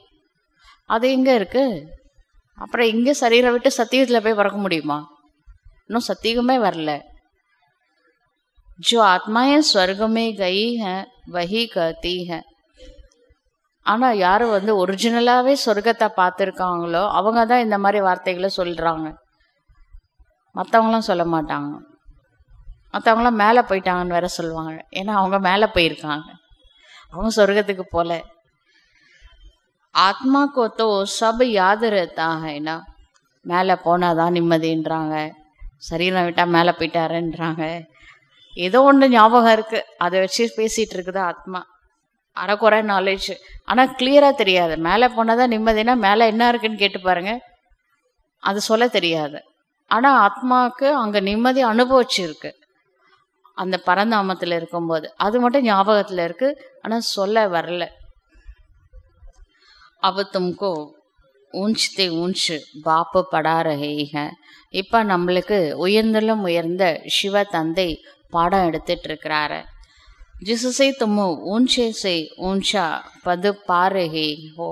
அது எங்கே இருக்குது அப்புறம் இங்கே சரீரை விட்டு சத்தியத்தில் போய் பிறக்க முடியுமா இன்னும் சத்தியுகமே வரல ஜோ ஏன் ஸ்வர்கமே கை ஹ வஹி கத்தி ஹே ஆனால் யார் வந்து ஒரிஜினலாகவே சொர்க்கத்தை பார்த்துருக்காங்களோ அவங்க தான் இந்த மாதிரி வார்த்தைகளை சொல்கிறாங்க மற்றவங்களும் சொல்ல மாட்டாங்க மற்றவங்களாம் மேலே போயிட்டாங்கன்னு வேற சொல்லுவாங்க ஏன்னா அவங்க மேலே போயிருக்காங்க அவங்க சொர்க்கத்துக்கு போல ஆத்மா கோத்தோ சப யாதர் தாங்க ஏன்னா மேலே போனால் தான் நிம்மதின்றாங்க சரீரம் விட்டால் மேலே போயிட்டாருன்றாங்க ஏதோ ஒன்று ஞாபகம் இருக்குது அதை வச்சு பேசிகிட்டு இருக்குது ஆத்மா அறக்குறை நாலேஜ் ஆனால் கிளியராக தெரியாது மேலே போனால் தான் நிம்மதினா மேலே என்ன இருக்குன்னு கேட்டு பாருங்கள் அது சொல்ல தெரியாது ஆனால் ஆத்மாவுக்கு அங்கே நிம்மதி அனுபவிச்சிருக்கு அந்த பரந்தாமத்தில் இருக்கும்போது அது மட்டும் ஞாபகத்தில் இருக்கு ஆனால் சொல்ல வரல अब तुमको ஊஞ்சித்தே ஊஞ்சு பாப்பு படாரகைக இப்போ நம்மளுக்கு உயர்ந்திலும் உயர்ந்த சிவ தந்தை பாடம் எடுத்துட்டு இருக்கிறாரு ஜிசுசை தும்மு ஊஞ்சே செய் ஊஞ்சா பது பாருகே ஹோ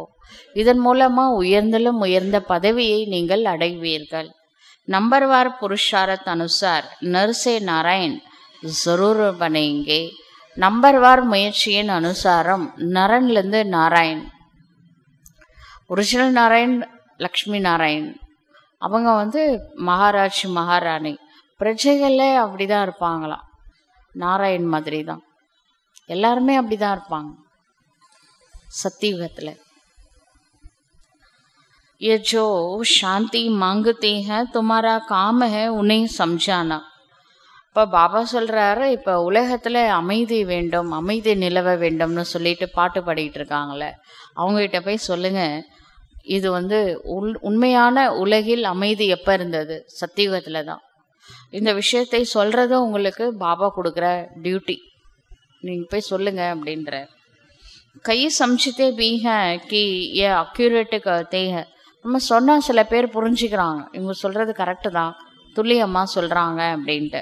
இதன் மூலமாக உயர்ந்திலும் உயர்ந்த பதவியை நீங்கள் அடைவீர்கள் नंबरवार புருஷாரத் அனுசார் நர்சே நாராயண் नारायण ज़रूर बनेंगे நம்பர்வார் முயற்சியின் அனுசாரம் நரன்லேருந்து நாராயண் ஒரிஜினல் நாராயண் லக்ஷ்மி நாராயண் அவங்க வந்து மகாராஜி மகாராணி பிரஜைகளே அப்படி தான் இருப்பாங்களாம் நாராயண் மாதிரி தான் எல்லாருமே அப்படி தான் இருப்பாங்க சத்தியுகத்தில் ये जो शांति मांगते हैं तुम्हारा काम है उन्हें समझाना இப்போ பாபா சொல்கிறாரு இப்போ உலகத்தில் அமைதி வேண்டும் அமைதி நிலவ வேண்டும்னு சொல்லிட்டு பாட்டு பாடிட்டு இருக்காங்களே அவங்ககிட்ட போய் சொல்லுங்கள் இது வந்து உள் உண்மையான உலகில் அமைதி எப்போ இருந்தது சத்தியுகத்தில் தான் இந்த விஷயத்தை சொல்கிறது உங்களுக்கு பாபா கொடுக்குற டியூட்டி நீங்கள் போய் சொல்லுங்கள் அப்படின்ற கை சம்சித்தே பீ கி ஏ அக்யூரேட்டுக்கு தேங்க நம்ம சொன்னால் சில பேர் புரிஞ்சுக்கிறாங்க இவங்க சொல்கிறது கரெக்டு தான் துல்லியமாக சொல்கிறாங்க அப்படின்ட்டு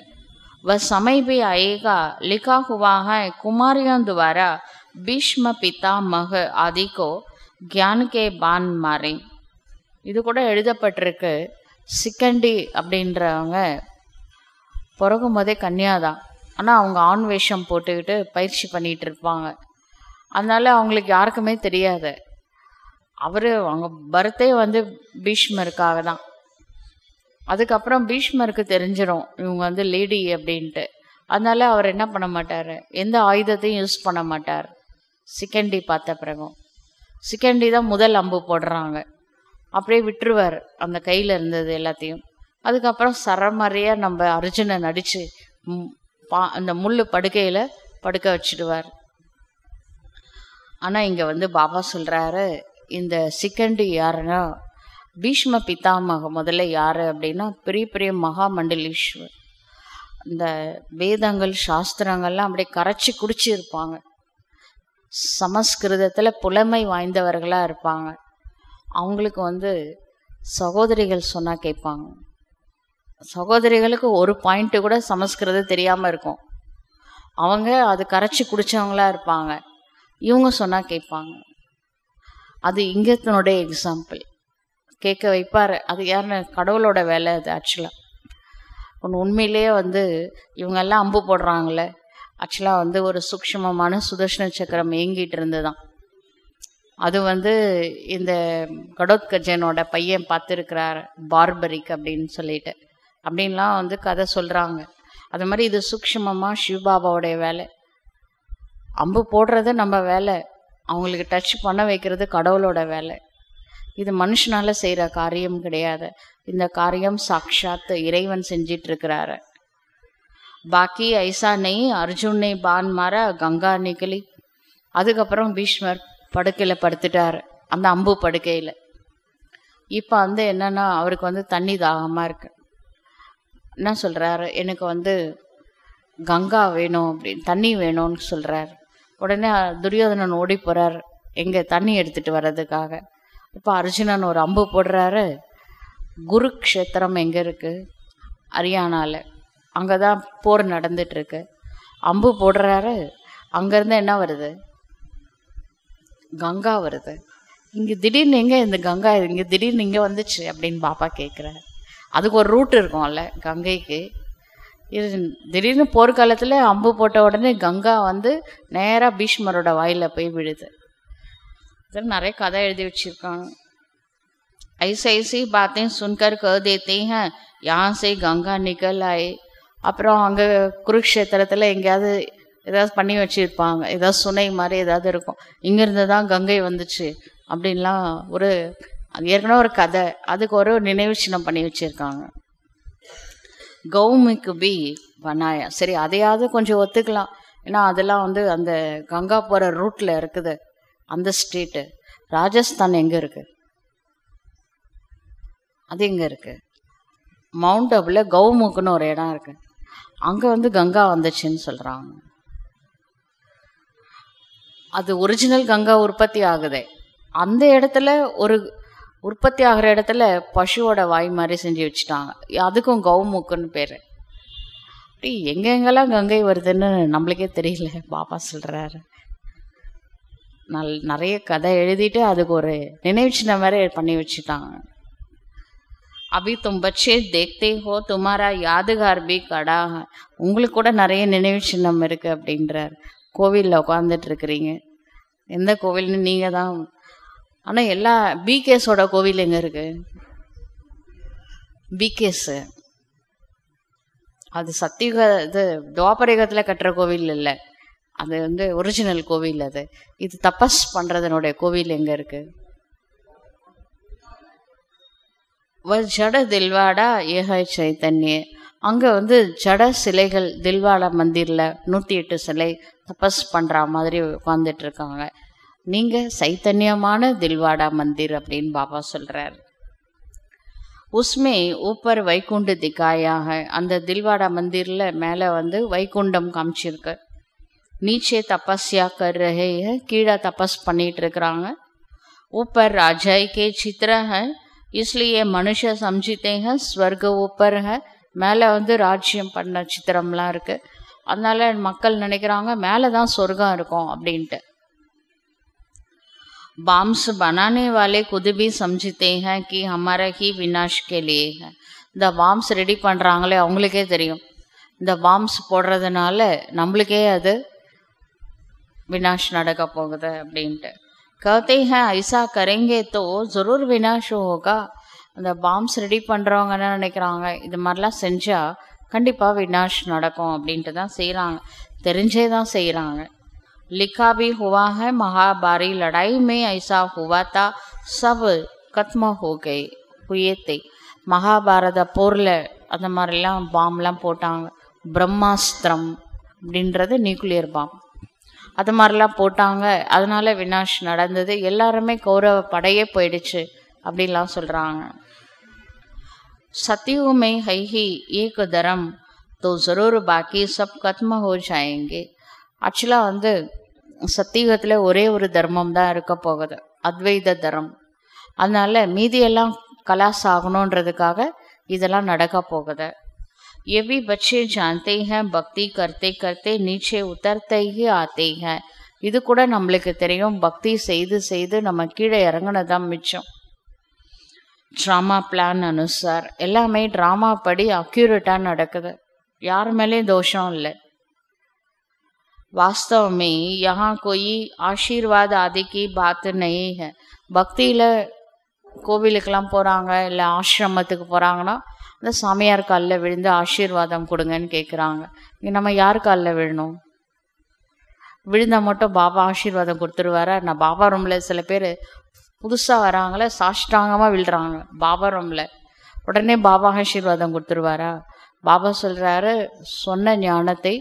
வ சமைபி ஐகா லிகா ஹுவாக குமாரியம் துவாரா பீஷ்ம பிதா மக ஆதிக்கோ கியானுகே பான் மாறி இது கூட எழுதப்பட்டிருக்கு சிக்கண்டி அப்படின்றவங்க பிறகும் போதே கன்னியாதான் ஆனால் அவங்க ஆண் வேஷம் போட்டுக்கிட்டு பயிற்சி பண்ணிகிட்டு இருப்பாங்க அதனால் அவங்களுக்கு யாருக்குமே தெரியாது அவர் அவங்க பரத்தே வந்து பீஷ்மருக்காக தான் அதுக்கப்புறம் பீஷ்மருக்கு தெரிஞ்சிடும் இவங்க வந்து லேடி அப்படின்ட்டு அதனால அவர் என்ன பண்ண மாட்டார் எந்த ஆயுதத்தையும் யூஸ் பண்ண மாட்டார் சிக்கண்டி பார்த்த பிறகும் சிக்கண்டி தான் முதல் அம்பு போடுறாங்க அப்படியே விட்டுருவார் அந்த கையில் இருந்தது எல்லாத்தையும் அதுக்கப்புறம் சரமறையாக நம்ம அர்ஜுனை நடித்து பா அந்த முள் படுக்கையில் படுக்க வச்சுடுவார் ஆனால் இங்கே வந்து பாபா சொல்கிறாரு இந்த சிக்கண்டு யாருன்னா பீஷ்ம பிதாமக முதல்ல யார் அப்படின்னா பெரிய பெரிய மகாமண்டலீஸ்வர் இந்த வேதங்கள் சாஸ்திரங்கள்லாம் அப்படியே கரைச்சி குடிச்சு இருப்பாங்க சமஸ்கிருதத்தில் புலமை வாய்ந்தவர்களாக இருப்பாங்க அவங்களுக்கு வந்து சகோதரிகள் சொன்னால் கேட்பாங்க சகோதரிகளுக்கு ஒரு பாயிண்ட்டு கூட சமஸ்கிருதம் தெரியாமல் இருக்கும் அவங்க அது கரைச்சி குடித்தவங்களா இருப்பாங்க இவங்க சொன்னால் கேட்பாங்க அது இங்கே எக்ஸாம்பிள் கேட்க வைப்பார் அது யாருன்னு கடவுளோட வேலை அது ஆக்சுவலாக ஒன்று உண்மையிலேயே வந்து இவங்கெல்லாம் அம்பு போடுறாங்களே ஆக்சுவலாக வந்து ஒரு சூக்ஷமமான சுதர்ஷன சக்கரம் இயங்கிட்டு இருந்து தான் அது வந்து இந்த கடோத்கஜனோட பையன் பார்த்துருக்கிறார் பார்பரிக் அப்படின்னு சொல்லிட்டு அப்படின்லாம் வந்து கதை சொல்கிறாங்க அது மாதிரி இது சூக்ஷமமாக சிவபாபாவோடைய வேலை அம்பு போடுறது நம்ம வேலை அவங்களுக்கு டச் பண்ண வைக்கிறது கடவுளோட வேலை இது மனுஷனால் செய்கிற காரியம் கிடையாது இந்த காரியம் சாக்ஷாத் இறைவன் செஞ்சிட்டு இருக்கிறாரு பாக்கி ஐசா நெய் அர்ஜுன் பான் மாற கங்கா நிகழி அதுக்கப்புறம் பீஷ்மர் படுக்கையில் படுத்துட்டார் அந்த அம்பு படுக்கையில் இப்போ வந்து என்னென்னா அவருக்கு வந்து தண்ணி தாகமாக இருக்கு என்ன சொல்கிறாரு எனக்கு வந்து கங்கா வேணும் அப்படின்னு தண்ணி வேணும்னு சொல்கிறாரு உடனே துரியோதனன் ஓடி போறாரு எங்கே தண்ணி எடுத்துகிட்டு வர்றதுக்காக இப்போ அர்ஜுனன் ஒரு அம்பு போடுறாரு குருக்ஷேத்திரம் எங்கே இருக்குது இருக்கு அங்கே தான் போர் இருக்கு அம்பு போடுறாரு அங்கேருந்து என்ன வருது கங்கா வருது இங்கே திடீர்னு எங்கே இந்த கங்கா இங்கே திடீர்னு இங்கே வந்துச்சு அப்படின்னு பாப்பா கேட்குறாரு அதுக்கு ஒரு ரூட் இருக்கும்ல கங்கைக்கு இது திடீர்னு போர்க்காலத்தில் அம்பு போட்ட உடனே கங்கா வந்து நேராக பீஷ்மரோட வாயில் போய் விழுது இதில் நிறைய கதை எழுதி வச்சுருக்காங்க ऐसी ऐसी சுன்கர் सुनकर யான்சை கங்கா நிகல் यहाँ அப்புறம் அங்கே குருக்ஷேத்திரத்தில் எங்கேயாவது ஏதாவது பண்ணி வச்சுருப்பாங்க ஏதாவது சுனை மாதிரி ஏதாவது இருக்கும் இங்கேருந்து தான் கங்கை வந்துச்சு அப்படின்லாம் ஒரு ஏற்கனவே ஒரு கதை அதுக்கு ஒரு நினைவு சின்னம் பண்ணி வச்சுருக்காங்க கௌமிக்கு பி பனாயா சரி அதையாவது கொஞ்சம் ஒத்துக்கலாம் ஏன்னா அதெல்லாம் வந்து அந்த கங்கா போகிற ரூட்டில் இருக்குது அந்த ஸ்ட்ரீட்டு ராஜஸ்தான் எங்கே இருக்குது அது எங்கே இருக்குது மவுண்ட் அபுல கௌமுக்குன்னு ஒரு இடம் இருக்குது அங்கே வந்து கங்கா வந்துச்சுன்னு சொல்கிறாங்க அது ஒரிஜினல் கங்கா உற்பத்தி ஆகுதே அந்த இடத்துல ஒரு உற்பத்தி ஆகிற இடத்துல பசுவோட வாய் மாதிரி செஞ்சு வச்சுட்டாங்க அதுக்கும் கவுமூக்குன்னு பேர் அப்படி எங்கெங்கெல்லாம் கங்கை வருதுன்னு நம்மளுக்கே தெரியல பாப்பா சொல்கிறாரு நல் நிறைய கதை எழுதிட்டு அதுக்கு ஒரு நினைவு சின்ன மாதிரி பண்ணி வச்சுட்டாங்க அபி தும் தேக்தே ஹோ துமாரா யாதுகார் பி கடா உங்களுக்கு கூட நிறைய நினைவு சின்னம் இருக்குது அப்படின்றார் கோவிலில் உட்காந்துட்டு இருக்கிறீங்க எந்த கோவில்னு நீங்கள் தான் ஆனால் எல்லா பிகேஸோட கோவில் எங்கே இருக்கு பிகேஸு அது சத்தியுக இது துவாபரேகத்தில் கட்டுற கோவில் இல்லை அது வந்து ஒரிஜினல் கோவில் அது இது தபஸ் பண்றதனுடைய கோவில் எங்கே இருக்கு ஜட தில்வாடா ஏக சைத்தன்ய அங்கே வந்து ஜட சிலைகள் தில்வாடா மந்திரில் நூற்றி எட்டு சிலை தபஸ் பண்ற மாதிரி உட்காந்துட்டு இருக்காங்க நீங்கள் சைத்தன்யமான தில்வாடா மந்திர் அப்படின்னு பாபா சொல்றார் உஸ்மே ஊப்பர் வைகுண்ட திகாயாக அந்த தில்வாடா மந்திரில் மேலே வந்து வைகுண்டம் காமிச்சிருக்கு நீச்சே தபஸ்யா கர் கீழே தபஸ் பண்ணிட்டு இருக்கிறாங்க ஊப்பர் राजाई கே चित्र இஸ்லியே மனுஷ சம்ஜித்தே ஸ்வர்க ஊப்பர் மேலே வந்து ராஜ்யம் பண்ண சித்திரம்லாம் இருக்குது அதனால் மக்கள் நினைக்கிறாங்க மேலே தான் சொர்க்கம் இருக்கும் அப்படின்ட்டு बॉम्ब्स बनाने वाले खुद भी समझते हैं कि हमारा ही विनाश के लिए है இந்த பாம்ஸ் ரெடி பண்ணுறாங்களே அவங்களுக்கே தெரியும் இந்த பாம்ஸ் போடுறதுனால நம்மளுக்கே அது வினாஷ் நடக்க போகுது அப்படின்ட்டு कहते हैं ऐसा करेंगे தோ ஜரூர் विनाश होगा அந்த பாம்ஸ் ரெடி பண்ணுறவங்க என்ன நினைக்கிறாங்க இது மாதிரிலாம் செஞ்சால் கண்டிப்பாக வினாஷ் நடக்கும் அப்படின்ட்டு தான் செய்கிறாங்க தெரிஞ்சே தான் செய்கிறாங்க लिखा भी हुआ है महाभारी लड़ाई में ऐसा हुआ था सब கத்மா ஹோகை புயத்தை மகாபாரத போர்ல அந்த மாதிரிலாம் பாம்லாம் போட்டாங்க பிரம்மாஸ்திரம் அப்படின்றது நியூக்ளியர் பாம் அது மாதிரிலாம் போட்டாங்க அதனால் வினாஷ் நடந்தது எல்லாருமே கௌரவ படையே போயிடுச்சு அப்படின்லாம் சொல்கிறாங்க சத்தியுமே ஹைஹி ஏக தரம் தோ ஜரூர் பாக்கி சப் கத்ம ஹோ ஜாயங்கே ஆக்சுவலாக வந்து சத்தியுகத்தில் ஒரே ஒரு தர்மம் தான் இருக்க போகுது அத்வைத தர்மம் அதனால் மீதியெல்லாம் கலாஸ் ஆகணுன்றதுக்காக இதெல்லாம் நடக்க போகுது ये பட்சே ஜாந்தேக பக்தி हैं கர்த்தே நீச்சே करते ஆத்தேக இது கூட நம்மளுக்கு தெரியும் பக்தி செய்து செய்து நம்ம கீழே இறங்கினதான் மிச்சம் ட்ராமா பிளான் அனுசார் எல்லாமே ட்ராமா படி அக்யூரேட்டாக நடக்குது யார் மேலேயும் தோஷம் இல்லை वास्तव में यहाँ कोई ஆசீர்வாத ஆதிக்கு பாத்து नहीं பக்தியில் கோவிலுக்கெல்லாம் போகிறாங்க இல்லை ஆசிரமத்துக்கு போகிறாங்கன்னா அந்த சாமியார் காலில் விழுந்து ஆசீர்வாதம் கொடுங்கன்னு கேட்குறாங்க இங்கே நம்ம யார் காலில் விழணும் விழுந்தால் மட்டும் பாபா ஆசீர்வாதம் கொடுத்துருவாரா நான் பாபா ரூமில் சில பேர் புதுசாக வராங்களே சாஷ்டாங்கமாக விழுறாங்க பாபா ரூமில் உடனே பாபா ஆசீர்வாதம் கொடுத்துருவாரா பாபா சொல்கிறாரு சொன்ன ஞானத்தை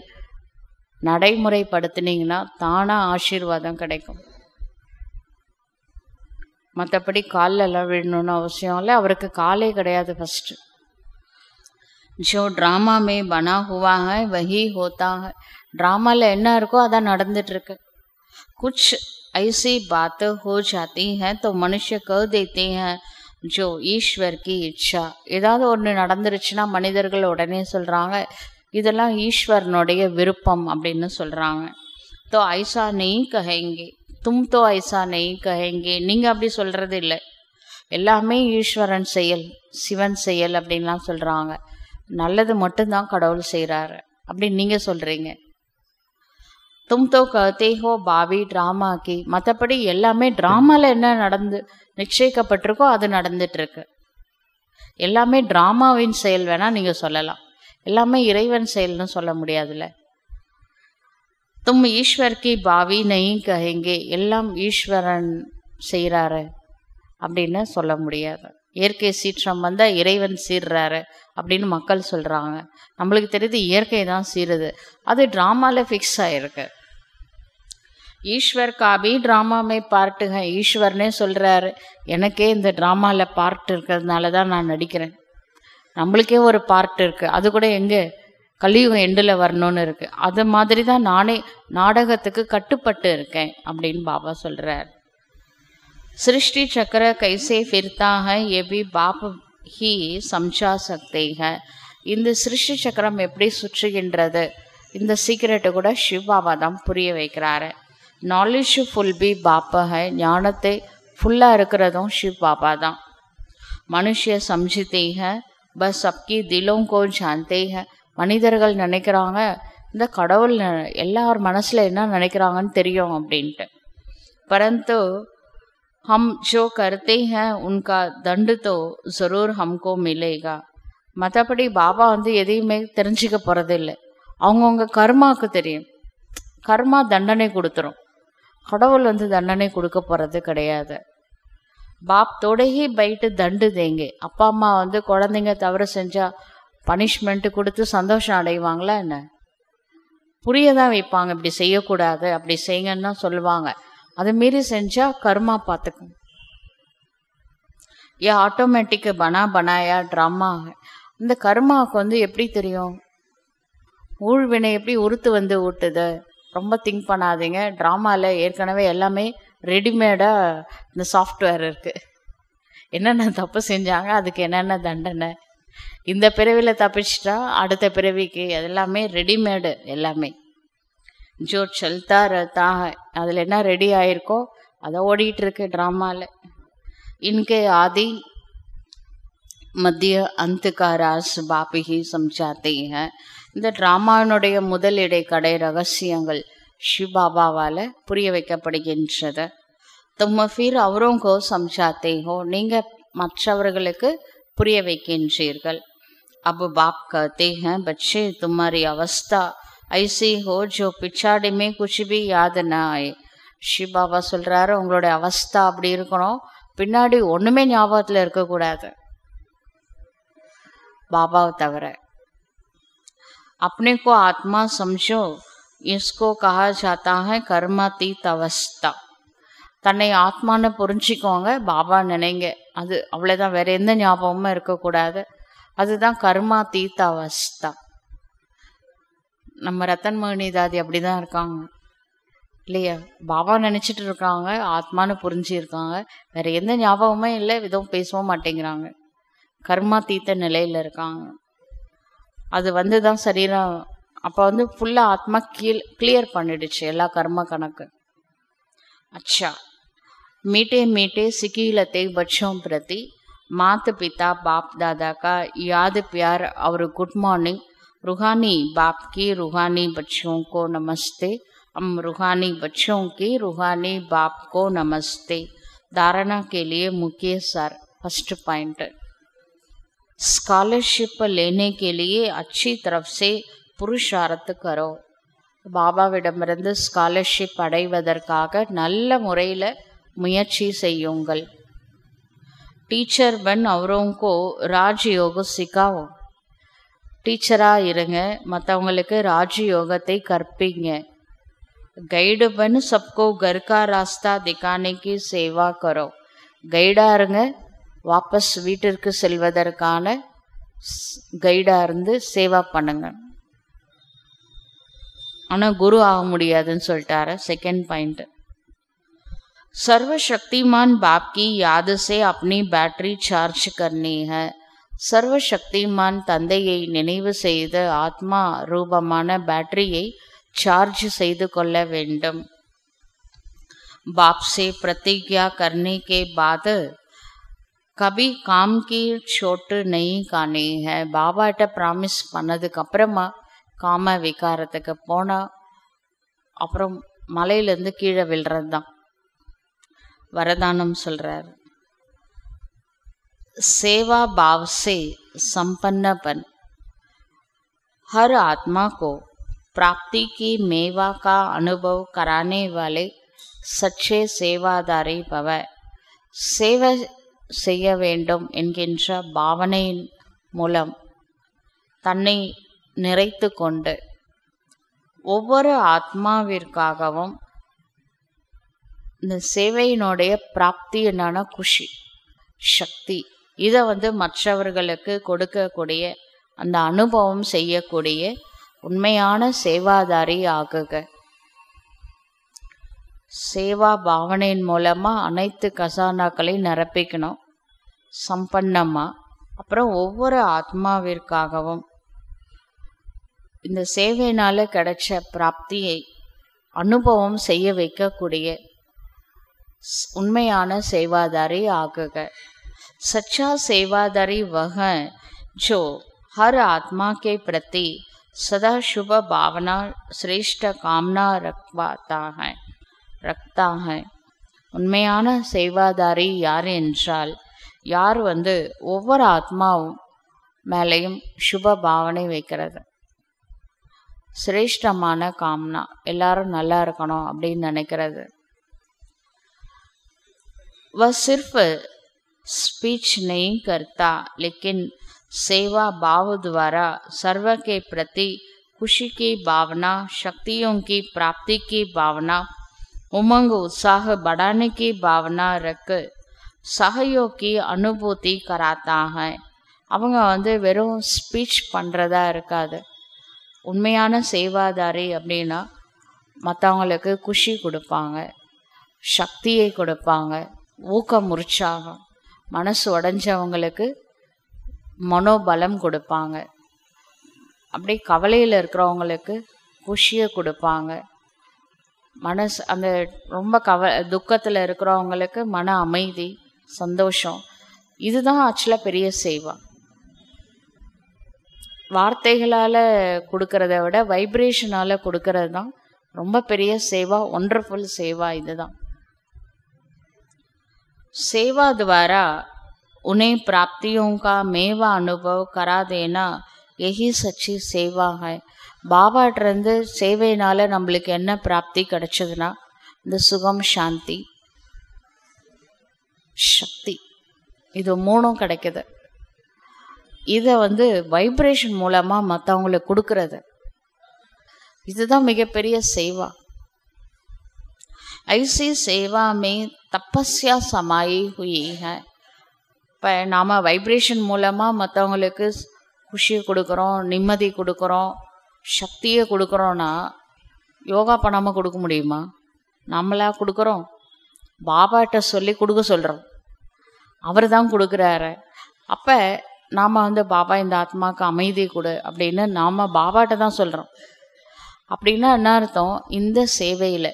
நடைமுறைப்படுத்தினீங்கன்னா தானாக ஆசீர்வாதம் கிடைக்கும் மற்றபடி காலிலெல்லாம் விழணும்னு அவசியம் இல்லை அவருக்கு காலே கிடையாது ஃபஸ்ட்டு ஜோ ட்ராமா மே பனா ஹுவாக வஹி ஹோத்தாக ட்ராமாவில் என்ன இருக்கோ அதான் நடந்துட்டுருக்கு குச் ஐசி பாத்து ஹோ ஜாத்தி ஹே தோ மனுஷ கவ் தேத்தி ஜோ ஈஸ்வர் கி இச்சா ஏதாவது ஒன்று நடந்துருச்சுன்னா மனிதர்கள் உடனே சொல்கிறாங்க இதெல்லாம் ஈஸ்வரனுடைய விருப்பம் அப்படின்னு சொல்கிறாங்க தோ ஐசா நெய் கஹேங்கே தும் தோ ஐசா நெய் கஹேங்கே நீங்கள் அப்படி சொல்கிறது இல்லை எல்லாமே ஈஸ்வரன் செயல் சிவன் செயல் அப்படின்லாம் சொல்கிறாங்க நல்லது மட்டும்தான் கடவுள் செய்கிறாரு அப்படின்னு நீங்கள் சொல்கிறீங்க தும் தோ கத்தேஹோ பாவி ட்ராமாக்கி மற்றபடி எல்லாமே ட்ராமாவில் என்ன நடந்து நிச்சயிக்கப்பட்டிருக்கோ அது நடந்துட்டுருக்கு எல்லாமே ட்ராமாவின் செயல் வேணால் நீங்கள் சொல்லலாம் எல்லாமே இறைவன் செயல்னு சொல்ல முடியாதுல்ல தும் ஈஸ்வர் கி பாவி நெய் கஹெங்கே எல்லாம் ஈஸ்வரன் செய்கிறாரு அப்படின்னு சொல்ல முடியாது இயற்கை சீற்றம் வந்தால் இறைவன் சீர்றாரு அப்படின்னு மக்கள் சொல்கிறாங்க நம்மளுக்கு தெரியுது இயற்கை தான் சீருது அது ட்ராமாவில் ஃபிக்ஸ் ஆகிருக்கு ஈஸ்வர் காபி ட்ராமாமே பார்ட்டுங்க ஈஸ்வர்னே சொல்கிறாரு எனக்கே இந்த ட்ராமாவில் பார்ட் இருக்கிறதுனால தான் நான் நடிக்கிறேன் நம்மளுக்கே ஒரு பார்ட் இருக்குது அது கூட எங்கே கலியுகம் எண்டில் வரணும்னு இருக்குது அது மாதிரி தான் நானே நாடகத்துக்கு கட்டுப்பட்டு இருக்கேன் அப்படின்னு பாபா சொல்கிறார் சிருஷ்டி சக்கர கைசே ஃபிர்தாக எபி பாப ஹி சம்சா சக்தேக இந்த சிருஷ்டி சக்கரம் எப்படி சுற்றுகின்றது இந்த சீக்கிரட்டை கூட பாபா தான் புரிய வைக்கிறாரு நாலேஜ் ஃபுல் பி பாப்பக ஞானத்தை ஃபுல்லாக இருக்கிறதும் பாபா தான் மனுஷ சம்ஜித்தீக பஸ் சப்கி திலும் கோன் சாந்தே மனிதர்கள் நினைக்கிறாங்க இந்த கடவுள் எல்லார் மனசில் என்ன நினைக்கிறாங்கன்னு தெரியும் அப்படின்ட்டு பரந்து ஹம் ஷோ கருத்தே ஹ உன்கா தண்டுத்தோ ஜரூர் ஹம்கோ மிலேகா மற்றபடி பாபா வந்து எதையுமே தெரிஞ்சுக்க போகிறதில்லை அவங்கவுங்க கர்மாவுக்கு தெரியும் கர்மா தண்டனை கொடுத்துரும் கடவுள் வந்து தண்டனை கொடுக்க போகிறது கிடையாது பாப் தொடகி பைட்டு தண்டு தேங்க அப்பா அம்மா வந்து குழந்தைங்க தவிர செஞ்சா பனிஷ்மெண்ட் கொடுத்து சந்தோஷம் அடைவாங்களா என்ன புரிய தான் வைப்பாங்க இப்படி செய்யக்கூடாது அப்படி செய்யுங்கன்னு தான் சொல்லுவாங்க அதை மீறி செஞ்சா கருமா பார்த்துக்கும் ஏ ஆட்டோமேட்டிக்கு பனா பனாயா ட்ராமா இந்த கருமாவுக்கு வந்து எப்படி தெரியும் ஊழ்வினை எப்படி உறுத்து வந்து ஊட்டுது ரொம்ப திங்க் பண்ணாதீங்க ட்ராமாவில் ஏற்கனவே எல்லாமே ரெடிமேடாக இந்த சாஃப்ட்வேர் இருக்குது என்னென்ன தப்பு செஞ்சாங்க அதுக்கு என்னென்ன தண்டனை இந்த பிறவியில் தப்பிச்சிட்டா அடுத்த பிறவிக்கு எல்லாமே ரெடிமேடு எல்லாமே ஜோ செல்தா ரத்தா அதில் என்ன ரெடி ஆயிருக்கோ அதை இருக்கு ட்ராமாவில் இன்கே ஆதி மத்திய அந்துகாராஸ் பாபிகி சம்சாத்தீங்க இந்த ட்ராமாவினுடைய முதல் இடைக்கடை ரகசியங்கள் ஷிபாபாவால் புரிய வைக்கப்படுகின்றது தும்ம பீர் அவரும் கோ சம்சாத்தேகோ நீங்கள் மற்றவர்களுக்கு புரிய வைக்கின்றீர்கள் அபு பாப் कहते हैं தும்மாரி அவஸ்தா ஐசி ஹோ ஜோ பிச்சாடிமே पिछाड़ी में कुछ ஷி பாபா சொல்கிறாரு உங்களுடைய அவஸ்தா அப்படி இருக்கணும் பின்னாடி ஒன்றுமே ஞாபகத்தில் இருக்கக்கூடாது பாபாவை தவிர अपने கோ ஆத்மா समझो इसको कहा जाता है कर्मातीत தன்னை ஆத்மான்னு புரிஞ்சிக்கோங்க பாபா நினைங்க அது அவ்வளோதான் வேற எந்த ஞாபகமும் இருக்கக்கூடாது அதுதான் கர்மா தீத்த அவஸ்தா நம்ம ரத்தன்மோகினி தாதி அப்படிதான் இருக்காங்க இல்லையா பாபா நினச்சிட்டு இருக்காங்க ஆத்மான்னு புரிஞ்சிருக்காங்க வேற எந்த ஞாபகமுமே இல்லை எதுவும் பேசவும் மாட்டேங்கிறாங்க கர்மா தீத்த நிலையில் இருக்காங்க அது வந்து தான் சரீரம் அப்போ வந்து ஃபுல்லாக ஆத்மா கீழ் கிளியர் பண்ணிடுச்சு எல்லா கர்ம கணக்கு அச்சா मीठे मीठे सिकी लते बच्चों प्रति मात पिता बाप दादा का याद प्यार और गुड मॉर्निंग रूहानी बाप की रूहानी बच्चों को नमस्ते हम रूहानी बच्चों की रूहानी बाप को नमस्ते धारणा के लिए मुख्य सर फर्स्ट पॉइंट स्कॉलरशिप लेने के लिए अच्छी तरफ से புருஷார்த்து பாபாவிடமிருந்து ஸ்காலர்ஷிப் அடைவதற்காக நல்ல முறையில் முயற்சி செய்யுங்கள் டீச்சர் பன் அவரோங்கோ ராஜயோக சிக்காவும் டீச்சராக இருங்க மற்றவங்களுக்கு ராஜயோகத்தை கற்பிங்க கைடு பென் சப்கோ கர்கா ராஸ்தா திகானைக்கு சேவா கரோ கைடாக இருங்க வாபஸ் வீட்டிற்கு செல்வதற்கான கைடாக இருந்து சேவா பண்ணுங்கள் ஆனால் குரு ஆக முடியாதுன்னு சொல்லிட்டாரு செகண்ட் பாயிண்ட் சர்வசக்திமான் பாப்கி யாதசே அப்னி பேட்டரி சார்ஜ் बैटरी சர்வசக்திமான் தந்தையை நினைவு செய்து ஆத்மா ரூபமான பேட்டரியை சார்ஜ் செய்து கொள்ள வேண்டும் பாப்சே பிரதிஜா प्रतिज्ञा பாத கபி காம் சோட்டு நெய் காணே ஹ பாபாட்ட ப்ராமிஸ் பண்ணதுக்கப்புறமா காம விகாரத்துக்கு போனால் அப்புறம் மலையிலேருந்து கீழே விழுறது தான் வரதானம் சொல்கிறார் சேவா பாவசே சம்பன்னபன் ஹர் ஆத்மா கோ को प्राप्ति की मेवा का अनुभव कराने वाले சேவாதாரி பவ சேவை செய்ய வேண்டும் என்கின்ற பாவனையின் மூலம் தன்னை நிறைத்து கொண்டு ஒவ்வொரு ஆத்மாவிற்காகவும் இந்த சேவையினுடைய பிராப்தி என்னான குஷி சக்தி இதை வந்து மற்றவர்களுக்கு கொடுக்கக்கூடிய அந்த அனுபவம் செய்யக்கூடிய உண்மையான சேவாதாரி ஆகுக சேவா பாவனையின் மூலமாக அனைத்து கசானாக்களையும் நிரப்பிக்கணும் சம்பன்னமாக அப்புறம் ஒவ்வொரு ஆத்மாவிற்காகவும் இந்த சேவையினால் கிடைச்ச பிராப்தியை அனுபவம் செய்ய வைக்கக்கூடிய உண்மையான சேவாதாரி ஆகுக சச்சா சேவாதாரி வக ஜோ ஹர் ஆத்மாக்கே के प्रति सदा शुभ भावना श्रेष्ठ कामना रखवाता உண்மையான செய்வாதாரி யார் என்றால் யார் வந்து ஒவ்வொரு ஆத்மாவும் மேலேயும் சுப பாவனை வைக்கிறது சிரேஷ்டமான காம்னா எல்லாரும் நல்லா இருக்கணும் அப்படின்னு நினைக்கிறது வ சிர்ஃப் ஸ்பீச் நெய்ம் கர்த்தா லெக்கின் சேவா பாவத்வாரா சர்வகே பிரதி குஷிக்கு பாவனா சக்தியோங்கி பிராப்திக்கு பாவனா உமங்கு உற்சாக படானிக்கு பாவனா இருக்கு சகயோக்கி அனுபூத்தி கராத்தாக அவங்க வந்து வெறும் ஸ்பீச் பண்ணுறதா இருக்காது உண்மையான சேவாதாரி அப்படின்னா மற்றவங்களுக்கு குஷி கொடுப்பாங்க சக்தியை கொடுப்பாங்க ஊக்கம் உற்சாகம் மனசு உடஞ்சவங்களுக்கு மனோபலம் கொடுப்பாங்க அப்படியே கவலையில் இருக்கிறவங்களுக்கு குஷியை கொடுப்பாங்க மனசு அந்த ரொம்ப கவ துக்கத்தில் இருக்கிறவங்களுக்கு மன அமைதி சந்தோஷம் இதுதான் ஆக்சுவலாக பெரிய செய்வான் வார்த்தைகளால் கொடுக்கறத விட வைப்ரேஷனால் கொடுக்கறது தான் ரொம்ப பெரிய சேவா ஒண்டர்ஃபுல் சேவா இதுதான் சேவா द्वारा உனே प्राप्तियों का मेवा अनुभव करा देना यही सच्ची சேவா பாபாட்டிருந்து சேவையினால் நம்மளுக்கு என்ன பிராப்தி கிடைச்சதுன்னா இந்த சுகம் சாந்தி சக்தி இது மூணும் கிடைக்குது இதை வந்து வைப்ரேஷன் மூலமாக மற்றவங்களுக்கு கொடுக்கறது இதுதான் மிகப்பெரிய சேவா ஐசி சேவாமே தப்பஸ்யா சமாயி समाई இப்போ நாம் வைப்ரேஷன் மூலமாக மற்றவங்களுக்கு குஷியை கொடுக்குறோம் நிம்மதி கொடுக்குறோம் சக்தியை கொடுக்குறோன்னா யோகா பண்ணாமல் கொடுக்க முடியுமா நம்மளாக கொடுக்குறோம் பாபாட்ட சொல்லி கொடுக்க சொல்கிறோம் அவர் தான் கொடுக்குறாரு அப்போ நாம் வந்து பாபா இந்த ஆத்மாவுக்கு அமைதி கொடு அப்படின்னு நாம் பாபாட்ட தான் சொல்கிறோம் அப்படின்னா என்ன அர்த்தம் இந்த சேவையில்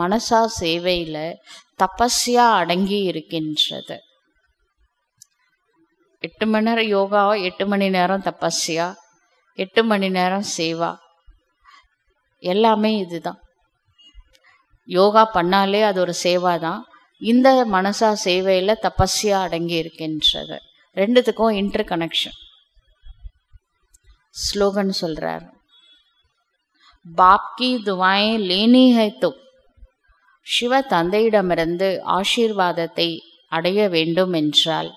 மனசா சேவையில் தபஸ்யா அடங்கி இருக்கின்றது எட்டு மணி நேரம் யோகா எட்டு மணி நேரம் தபஸ்யா எட்டு மணி நேரம் சேவா எல்லாமே இதுதான் யோகா பண்ணாலே அது ஒரு சேவா தான் இந்த மனசா சேவையில் தபஸ்யா அடங்கி இருக்கின்றது ரெண்டுத்துக்கும் இன்டர் கனெக்ஷன் ஸ்லோகன் சொல்கிறார் பாப்கி துவாய் லேனி ஹைத்து சிவ தந்தையிடமிருந்து ஆசீர்வாதத்தை அடைய வேண்டும் என்றால்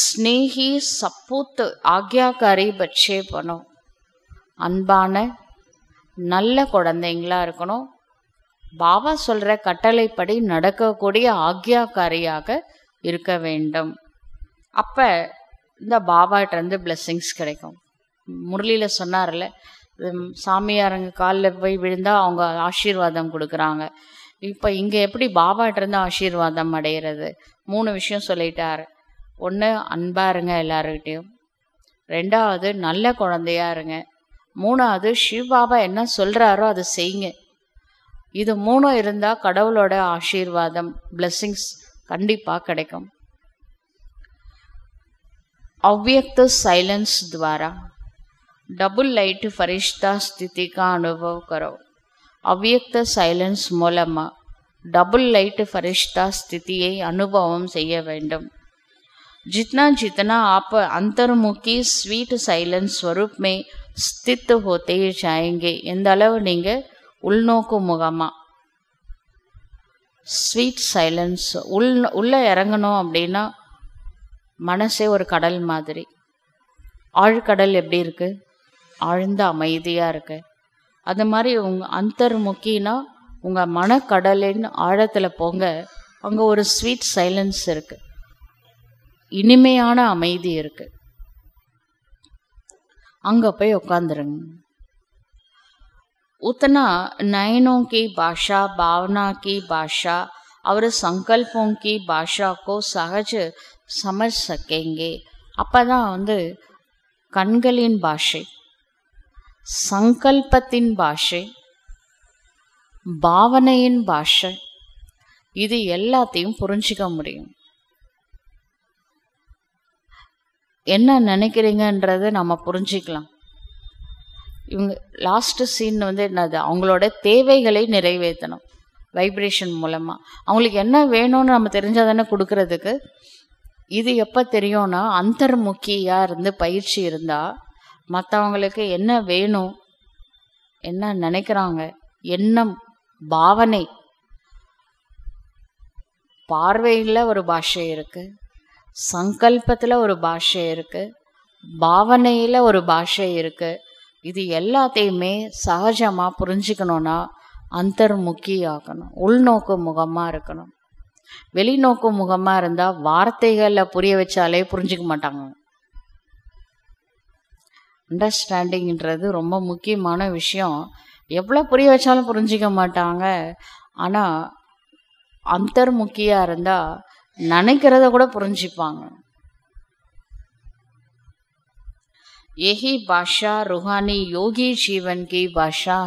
ஸ்னேகி சப்பூத்து ஆக்யாக்காரி பட்சே பணம் அன்பான நல்ல குழந்தைங்களா இருக்கணும் பாபா சொல்கிற கட்டளைப்படி நடக்கக்கூடிய ஆக்யாக்காரியாக இருக்க வேண்டும் அப்போ இந்த பாபாட்டேருந்து பிளெஸ்ஸிங்ஸ் கிடைக்கும் முரளியில் சொன்னார்ல சாமியாருங்க காலில் போய் விழுந்தால் அவங்க ஆசீர்வாதம் கொடுக்குறாங்க இப்போ இங்கே எப்படி இருந்து ஆசீர்வாதம் அடைகிறது மூணு விஷயம் சொல்லிட்டார் ஒன்று அன்பாக இருங்க எல்லாருக்கிட்டையும் ரெண்டாவது நல்ல குழந்தையா இருங்க மூணாவது ஷிவ் பாபா என்ன சொல்கிறாரோ அதை செய்யுங்க இது மூணும் இருந்தால் கடவுளோட ஆசீர்வாதம் பிளெஸ்ஸிங்ஸ் கண்டிப்பாக கிடைக்கும் અવ્યક્ત સાયલન્સ દ્વારા ડબલ લાઇટ ફરિશ્તા સ્થિતિકા અનુભવ કરો அவ்வியக்த சைலன்ஸ் மூலமாக டபுள் லைட் ஃபரிஷ்தா ஸ்திதியை அனுபவம் செய்ய வேண்டும் जितना जितना आप अंतर्मुखी स्वीट साइलेंस स्वरूप में स्थित होते जाएंगे இந்த அளவு நீங்க உள்நோக்கு முகமா ஸ்வீட் சைலன்ஸ் உள் உள்ளே இறங்கணும் அப்படின்னா மனசே ஒரு கடல் மாதிரி ஆழ்கடல் எப்படி இருக்குது ஆழ்ந்த அமைதியாக இருக்கு அந்த மாதிரி உங்கள் முக்கியனா உங்கள் மனக்கடலின் ஆழத்தில் போங்க அங்கே ஒரு ஸ்வீட் சைலன்ஸ் இருக்குது இனிமையான அமைதி இருக்கு அங்கே போய் உட்காந்துருங்க உத்தனா நயனோ கி பாஷா பாவனா கி பாஷா அவர் சங்கல்போங்கி பாஷாக்கோ சகஜ समझ सकेंगे அப்பதான் வந்து கண்களின் பாஷை சங்கல்பத்தின் பாஷை பாவனையின் பாஷை இது எல்லாத்தையும் புரிஞ்சிக்க முடியும் என்ன நினைக்கிறீங்கன்றதை நம்ம புரிஞ்சிக்கலாம் இவங்க லாஸ்ட் சீன் வந்து என்னது அவங்களோட தேவைகளை நிறைவேற்றணும் வைப்ரேஷன் மூலமாக அவங்களுக்கு என்ன வேணும்னு நம்ம தெரிஞ்சாதானே கொடுக்கறதுக்கு இது எப்போ தெரியும்னா அந்தர்முக்கியாக இருந்து பயிற்சி இருந்தால் மற்றவங்களுக்கு என்ன வேணும் என்ன நினைக்கிறாங்க எண்ணம் பாவனை பார்வையில் ஒரு பாஷை இருக்குது சங்கல்பத்தில் ஒரு பாஷை இருக்குது பாவனையில் ஒரு பாஷை இருக்குது இது எல்லாத்தையுமே சகஜமாக புரிஞ்சுக்கணுன்னா அந்தர்முக்கியாகணும் உள்நோக்கு முகமாக இருக்கணும் வெளிநோக்கு முகமாக இருந்தால் வார்த்தைகளில் புரிய வச்சாலே புரிஞ்சுக்க மாட்டாங்க அண்டர்ஸ்டாண்டிங்கிறது ரொம்ப முக்கியமான விஷயம் எவ்வளோ புரிய வச்சாலும் புரிஞ்சிக்க மாட்டாங்க ஆனால் அந்தர்முக்கியாக இருந்தால் நினைக்கிறத கூட புரிஞ்சுப்பாங்க எஹி பாஷா ருஹானி யோகி ஜீவன் கி பாஷா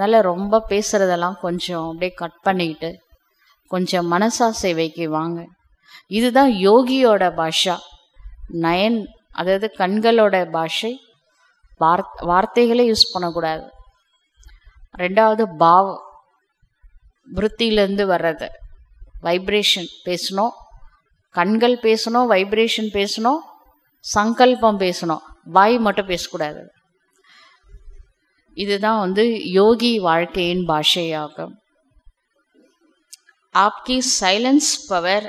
நல்லா ரொம்ப பேசுகிறதெல்லாம் கொஞ்சம் அப்படியே கட் பண்ணிக்கிட்டு கொஞ்சம் மனசா சேவைக்கு வாங்க இதுதான் யோகியோட பாஷா நயன் அதாவது கண்களோட பாஷை வார்த் வார்த்தைகளே யூஸ் பண்ணக்கூடாது ரெண்டாவது பாவ் விருத்தியிலேருந்து வர்றது வைப்ரேஷன் பேசணும் கண்கள் பேசணும் வைப்ரேஷன் பேசணும் சங்கல்பம் பேசணும் வாய் மட்டும் பேசக்கூடாது இதுதான் வந்து யோகி வாழ்க்கையின் பாஷையாகும் आपकी साइलेंस पवर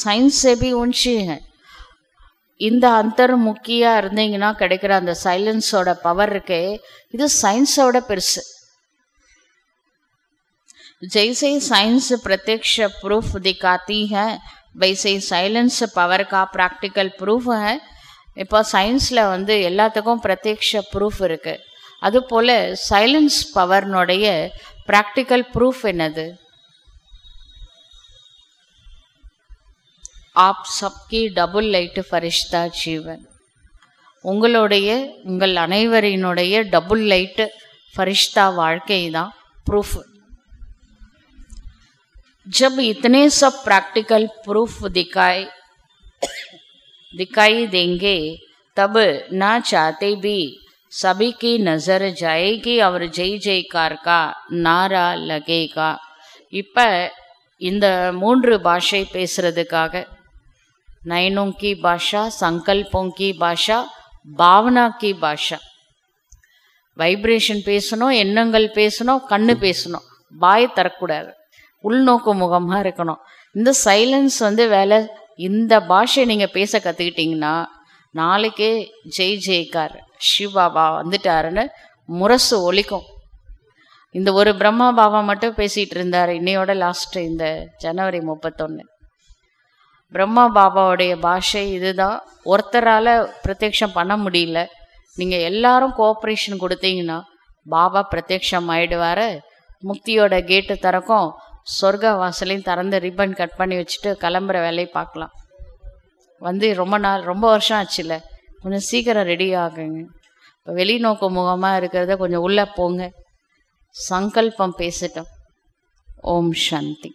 சயின்ஸ் से भी ऊंची है இந்த அந்தர்முக்கியாக இருந்தீங்கன்னா கிடைக்கிற அந்த சைலன்ஸோட பவர் இருக்கே இது சயின்ஸோட பெருசு ஜெய்சை சயின்ஸ் प्रत्यक्ष ப்ரூஃப் தி है வைசை சைலன்ஸ் பவர் கா ப்ராக்டிக்கல் ப்ரூஃப் இப்போ சயின்ஸில் வந்து எல்லாத்துக்கும் பிரத்யக்ஷ ப்ரூஃப் இருக்குது அதுபோல் சைலன்ஸ் பவர்னுடைய ப்ராக்டிக்கல் ப்ரூஃப் என்னது आप सबकी डबल लाइट फरिश्ता जीवन உங்களுடைய உங்கள் அனைவரினுடைய டபுள் லைட்டு फरिश्ता வாழ்க்கை தான் ப்ரூஃப் जब इतने सब प्रैक्टिकल प्रूफ दिखाई दिखाई देंगे तब ना चाहते भी सभी की नज़र जाएगी और जय ஜெய்கார் का नारा लगेगा இப்போ இந்த மூன்று பாஷை பேசுறதுக்காக नयनों की भाषा संकल्पों की भाषा भावना की भाषा வைப்ரேஷன் பேசணும் எண்ணங்கள் பேசணும் கண்ணு பேசணும் பாய் தரக்கூடாது உள்நோக்கு முகமாக இருக்கணும் இந்த சைலன்ஸ் வந்து வேலை இந்த பாஷையை நீங்கள் பேச கற்றுக்கிட்டிங்கன்னா நாளைக்கே ஜெய் ஜெய்கார் சிவாபா வந்துட்டாருன்னு முரசு ஒழிக்கும் இந்த ஒரு பிரம்மா பாபா மட்டும் பேசிகிட்டு இருந்தார் இன்னையோட லாஸ்ட்டு இந்த ஜனவரி முப்பத்தொன்று பிரம்மா பாபாவுடைய பாஷை இதுதான் ஒருத்தரால் பிரத்யக்ஷம் பண்ண முடியல நீங்கள் எல்லாரும் கோஆப்ரேஷன் கொடுத்தீங்கன்னா பாபா பிரத்யக்ஷம் ஆயிடுவார் முக்தியோட கேட்டு திறக்கும் சொர்க்க வாசலையும் திறந்து ரிப்பன் கட் பண்ணி வச்சுட்டு கிளம்புற வேலையை பார்க்கலாம் வந்து ரொம்ப நாள் ரொம்ப வருஷம் ஆச்சுல்ல கொஞ்சம் சீக்கிரம் ரெடி ஆகுங்க இப்போ வெளிநோக்கு முகமாக இருக்கிறத கொஞ்சம் உள்ளே போங்க சங்கல்பம் பேசிட்டோம் ஓம் சாந்தி